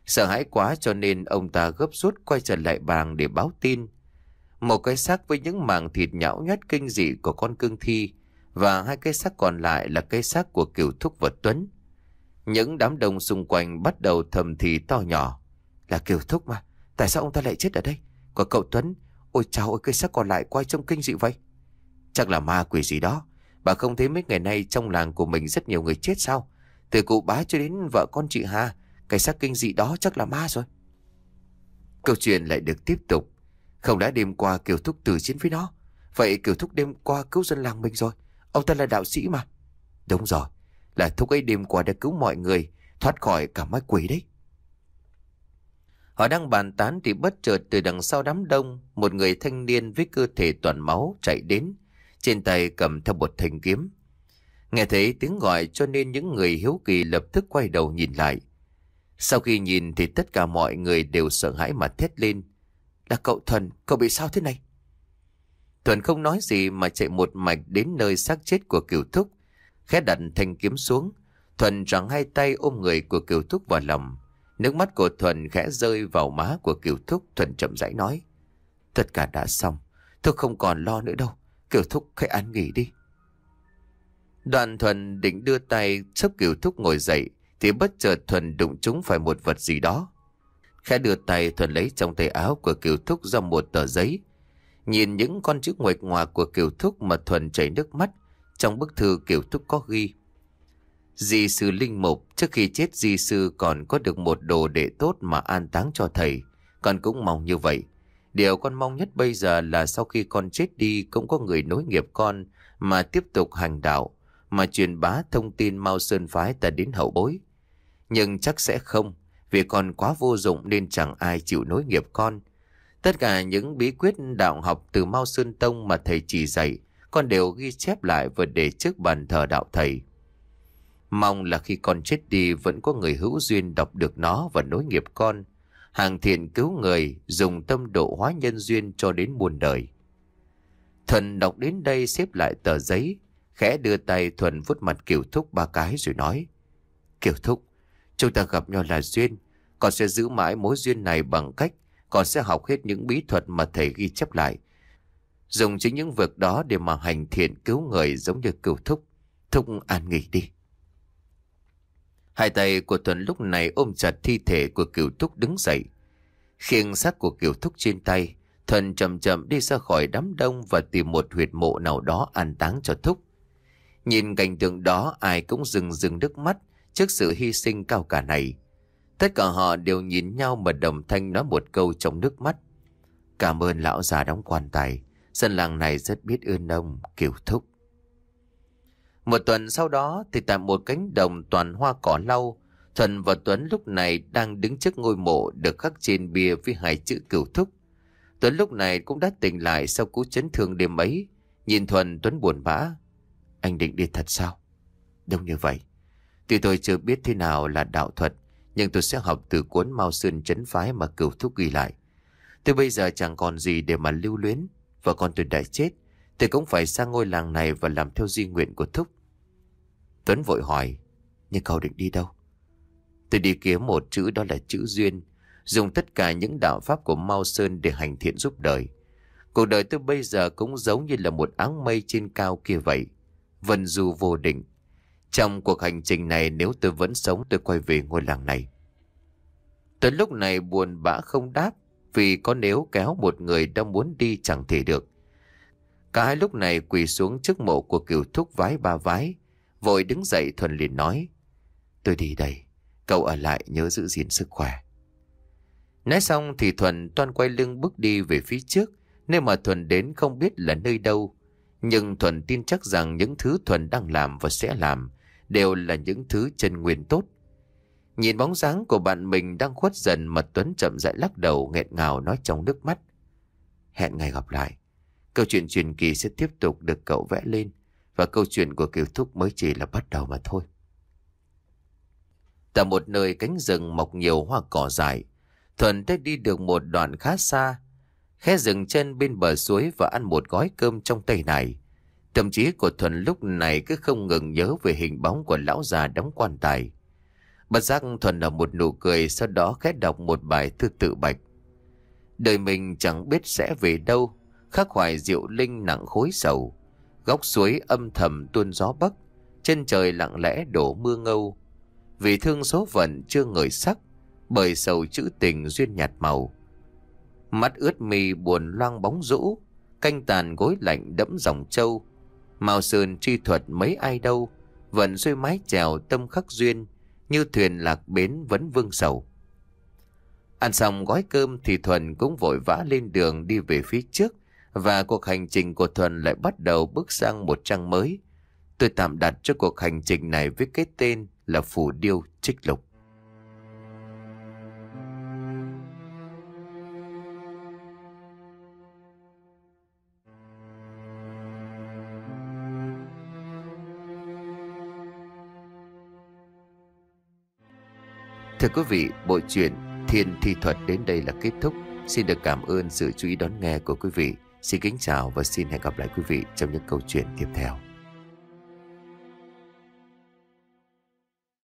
Sợ hãi quá cho nên ông ta gấp rút quay trở lại bàng để báo tin. Một cái xác với những mảng thịt nhão nhát kinh dị của con cương thi và hai cái xác còn lại là cái xác của kiều thúc và Tuấn. Những đám đông xung quanh bắt đầu thầm thì to nhỏ. Là kiều thúc mà, tại sao ông ta lại chết ở đây? Còn cậu Tuấn, ôi chào ôi cái xác còn lại quay trong kinh dị vậy? Chắc là ma quỷ gì đó, Bà không thấy mấy ngày nay trong làng của mình rất nhiều người chết sao? Từ cụ bá cho đến vợ con chị Hà, cái xác kinh dị đó chắc là ma rồi. Câu chuyện lại được tiếp tục. Không đã đêm qua Kiều Thúc từ chiến với nó. Vậy Kiều Thúc đêm qua cứu dân làng mình rồi. Ông ta là đạo sĩ mà. Đúng rồi, là Thúc ấy đêm qua đã cứu mọi người, thoát khỏi cả ma quỷ đấy. Họ đang bàn tán thì bất chợt từ đằng sau đám đông, một người thanh niên với cơ thể toàn máu chạy đến, trên tay cầm theo một thanh kiếm. Nghe thấy tiếng gọi cho nên những người hiếu kỳ lập tức quay đầu nhìn lại. Sau khi nhìn thì tất cả mọi người đều sợ hãi mà thét lên. Là cậu Thuần, cậu bị sao thế này? Thuần không nói gì mà chạy một mạch đến nơi xác chết của kiều thúc. Khẽ đặt thanh kiếm xuống. Thuần rằng hai tay ôm người của kiều thúc vào lòng. Nước mắt của Thuần khẽ rơi vào má của kiều thúc. Thuần chậm rãi nói. Tất cả đã xong. Tôi không còn lo nữa đâu. Kiều Thúc hãy ăn nghỉ đi. Đoàn Thuần định đưa tay giúp Kiều Thúc ngồi dậy thì bất chợt Thuần đụng trúng phải một vật gì đó. Khẽ đưa tay Thuần lấy trong tay áo của Kiều Thúc ra một tờ giấy. Nhìn những con chữ ngoạch ngoạc của Kiều Thúc mà Thuần chảy nước mắt. Trong bức thư Kiều Thúc có ghi. Di sư Linh Mục trước khi chết di sư còn có được một đồ đệ tốt mà an táng cho thầy. còn cũng mong như vậy. Điều con mong nhất bây giờ là sau khi con chết đi cũng có người nối nghiệp con mà tiếp tục hành đạo, mà truyền bá thông tin Mao Sơn Phái ta đến hậu bối. Nhưng chắc sẽ không, vì con quá vô dụng nên chẳng ai chịu nối nghiệp con. Tất cả những bí quyết đạo học từ Mao Sơn Tông mà thầy chỉ dạy, con đều ghi chép lại và để trước bàn thờ đạo thầy. Mong là khi con chết đi vẫn có người hữu duyên đọc được nó và nối nghiệp con hàng thiện cứu người, dùng tâm độ hóa nhân duyên cho đến muôn đời. Thuần đọc đến đây xếp lại tờ giấy, khẽ đưa tay Thuần vuốt mặt Kiều Thúc ba cái rồi nói. Kiều Thúc, chúng ta gặp nhau là duyên, con sẽ giữ mãi mối duyên này bằng cách con sẽ học hết những bí thuật mà thầy ghi chép lại. Dùng chính những việc đó để mà hành thiện cứu người giống như Kiều Thúc. Thúc an nghỉ đi. Hai tay của Thuần lúc này ôm chặt thi thể của Kiều Thúc đứng dậy. Khiêng xác của Kiều Thúc trên tay, Thuần chậm chậm đi ra khỏi đám đông và tìm một huyệt mộ nào đó an táng cho Thúc. Nhìn cảnh tượng đó ai cũng dừng dừng nước mắt trước sự hy sinh cao cả này. Tất cả họ đều nhìn nhau mà đồng thanh nói một câu trong nước mắt. Cảm ơn lão già đóng quan tài, dân làng này rất biết ơn ông, Kiều Thúc. Một tuần sau đó thì tại một cánh đồng toàn hoa cỏ lau, Thuần và Tuấn lúc này đang đứng trước ngôi mộ được khắc trên bia với hai chữ cửu thúc. Tuấn lúc này cũng đã tỉnh lại sau cú chấn thương đêm ấy. Nhìn Thuần Tuấn buồn bã. Anh định đi thật sao? đông như vậy. Tuy tôi chưa biết thế nào là đạo thuật, nhưng tôi sẽ học từ cuốn Mao Sơn Chấn Phái mà cửu thúc ghi lại. từ bây giờ chẳng còn gì để mà lưu luyến, và con tôi đã chết. thì cũng phải sang ngôi làng này và làm theo di nguyện của thúc. Tuấn vội hỏi Nhưng cậu định đi đâu Tôi đi kiếm một chữ đó là chữ duyên Dùng tất cả những đạo pháp của Mao Sơn Để hành thiện giúp đời Cuộc đời tôi bây giờ cũng giống như là một áng mây trên cao kia vậy Vân du vô định Trong cuộc hành trình này nếu tôi vẫn sống tôi quay về ngôi làng này Tới lúc này buồn bã không đáp Vì có nếu kéo một người đang muốn đi chẳng thể được Cả hai lúc này quỳ xuống trước mộ của cửu thúc vái ba vái Vội đứng dậy Thuần liền nói Tôi đi đây Cậu ở lại nhớ giữ gìn sức khỏe Nói xong thì Thuần toan quay lưng bước đi về phía trước Nơi mà Thuần đến không biết là nơi đâu Nhưng Thuần tin chắc rằng những thứ Thuần đang làm và sẽ làm Đều là những thứ chân nguyên tốt Nhìn bóng dáng của bạn mình đang khuất dần mà Tuấn chậm rãi lắc đầu nghẹn ngào nói trong nước mắt. Hẹn ngày gặp lại. Câu chuyện truyền kỳ sẽ tiếp tục được cậu vẽ lên và câu chuyện của Kiều Thúc mới chỉ là bắt đầu mà thôi. Tại một nơi cánh rừng mọc nhiều hoa cỏ dài, Thuần đã đi được một đoạn khá xa, khẽ dừng chân bên bờ suối và ăn một gói cơm trong tay này. Tâm trí của Thuần lúc này cứ không ngừng nhớ về hình bóng của lão già đóng quan tài. Bất giác Thuần nở một nụ cười sau đó khẽ đọc một bài thư tự bạch. Đời mình chẳng biết sẽ về đâu, khắc hoài diệu linh nặng khối sầu. Góc suối âm thầm tuôn gió bắc, chân trời lặng lẽ đổ mưa ngâu. Vì thương số phận chưa ngời sắc, bởi sầu chữ tình duyên nhạt màu. Mắt ướt mì buồn loang bóng rũ, canh tàn gối lạnh đẫm dòng châu. Màu sườn truy thuật mấy ai đâu, vẫn xuôi mái trèo tâm khắc duyên, như thuyền lạc bến vấn vương sầu. Ăn xong gói cơm thì Thuần cũng vội vã lên đường đi về phía trước và cuộc hành trình của Thuần lại bắt đầu bước sang một trang mới. Tôi tạm đặt cho cuộc hành trình này với cái tên là phủ Điêu Trích Lục. Thưa quý vị, bộ truyện Thiên Thi Thuật đến đây là kết thúc. Xin được cảm ơn sự chú ý đón nghe của quý vị. Xin kính chào và xin hẹn gặp lại quý vị trong những câu chuyện tiếp theo.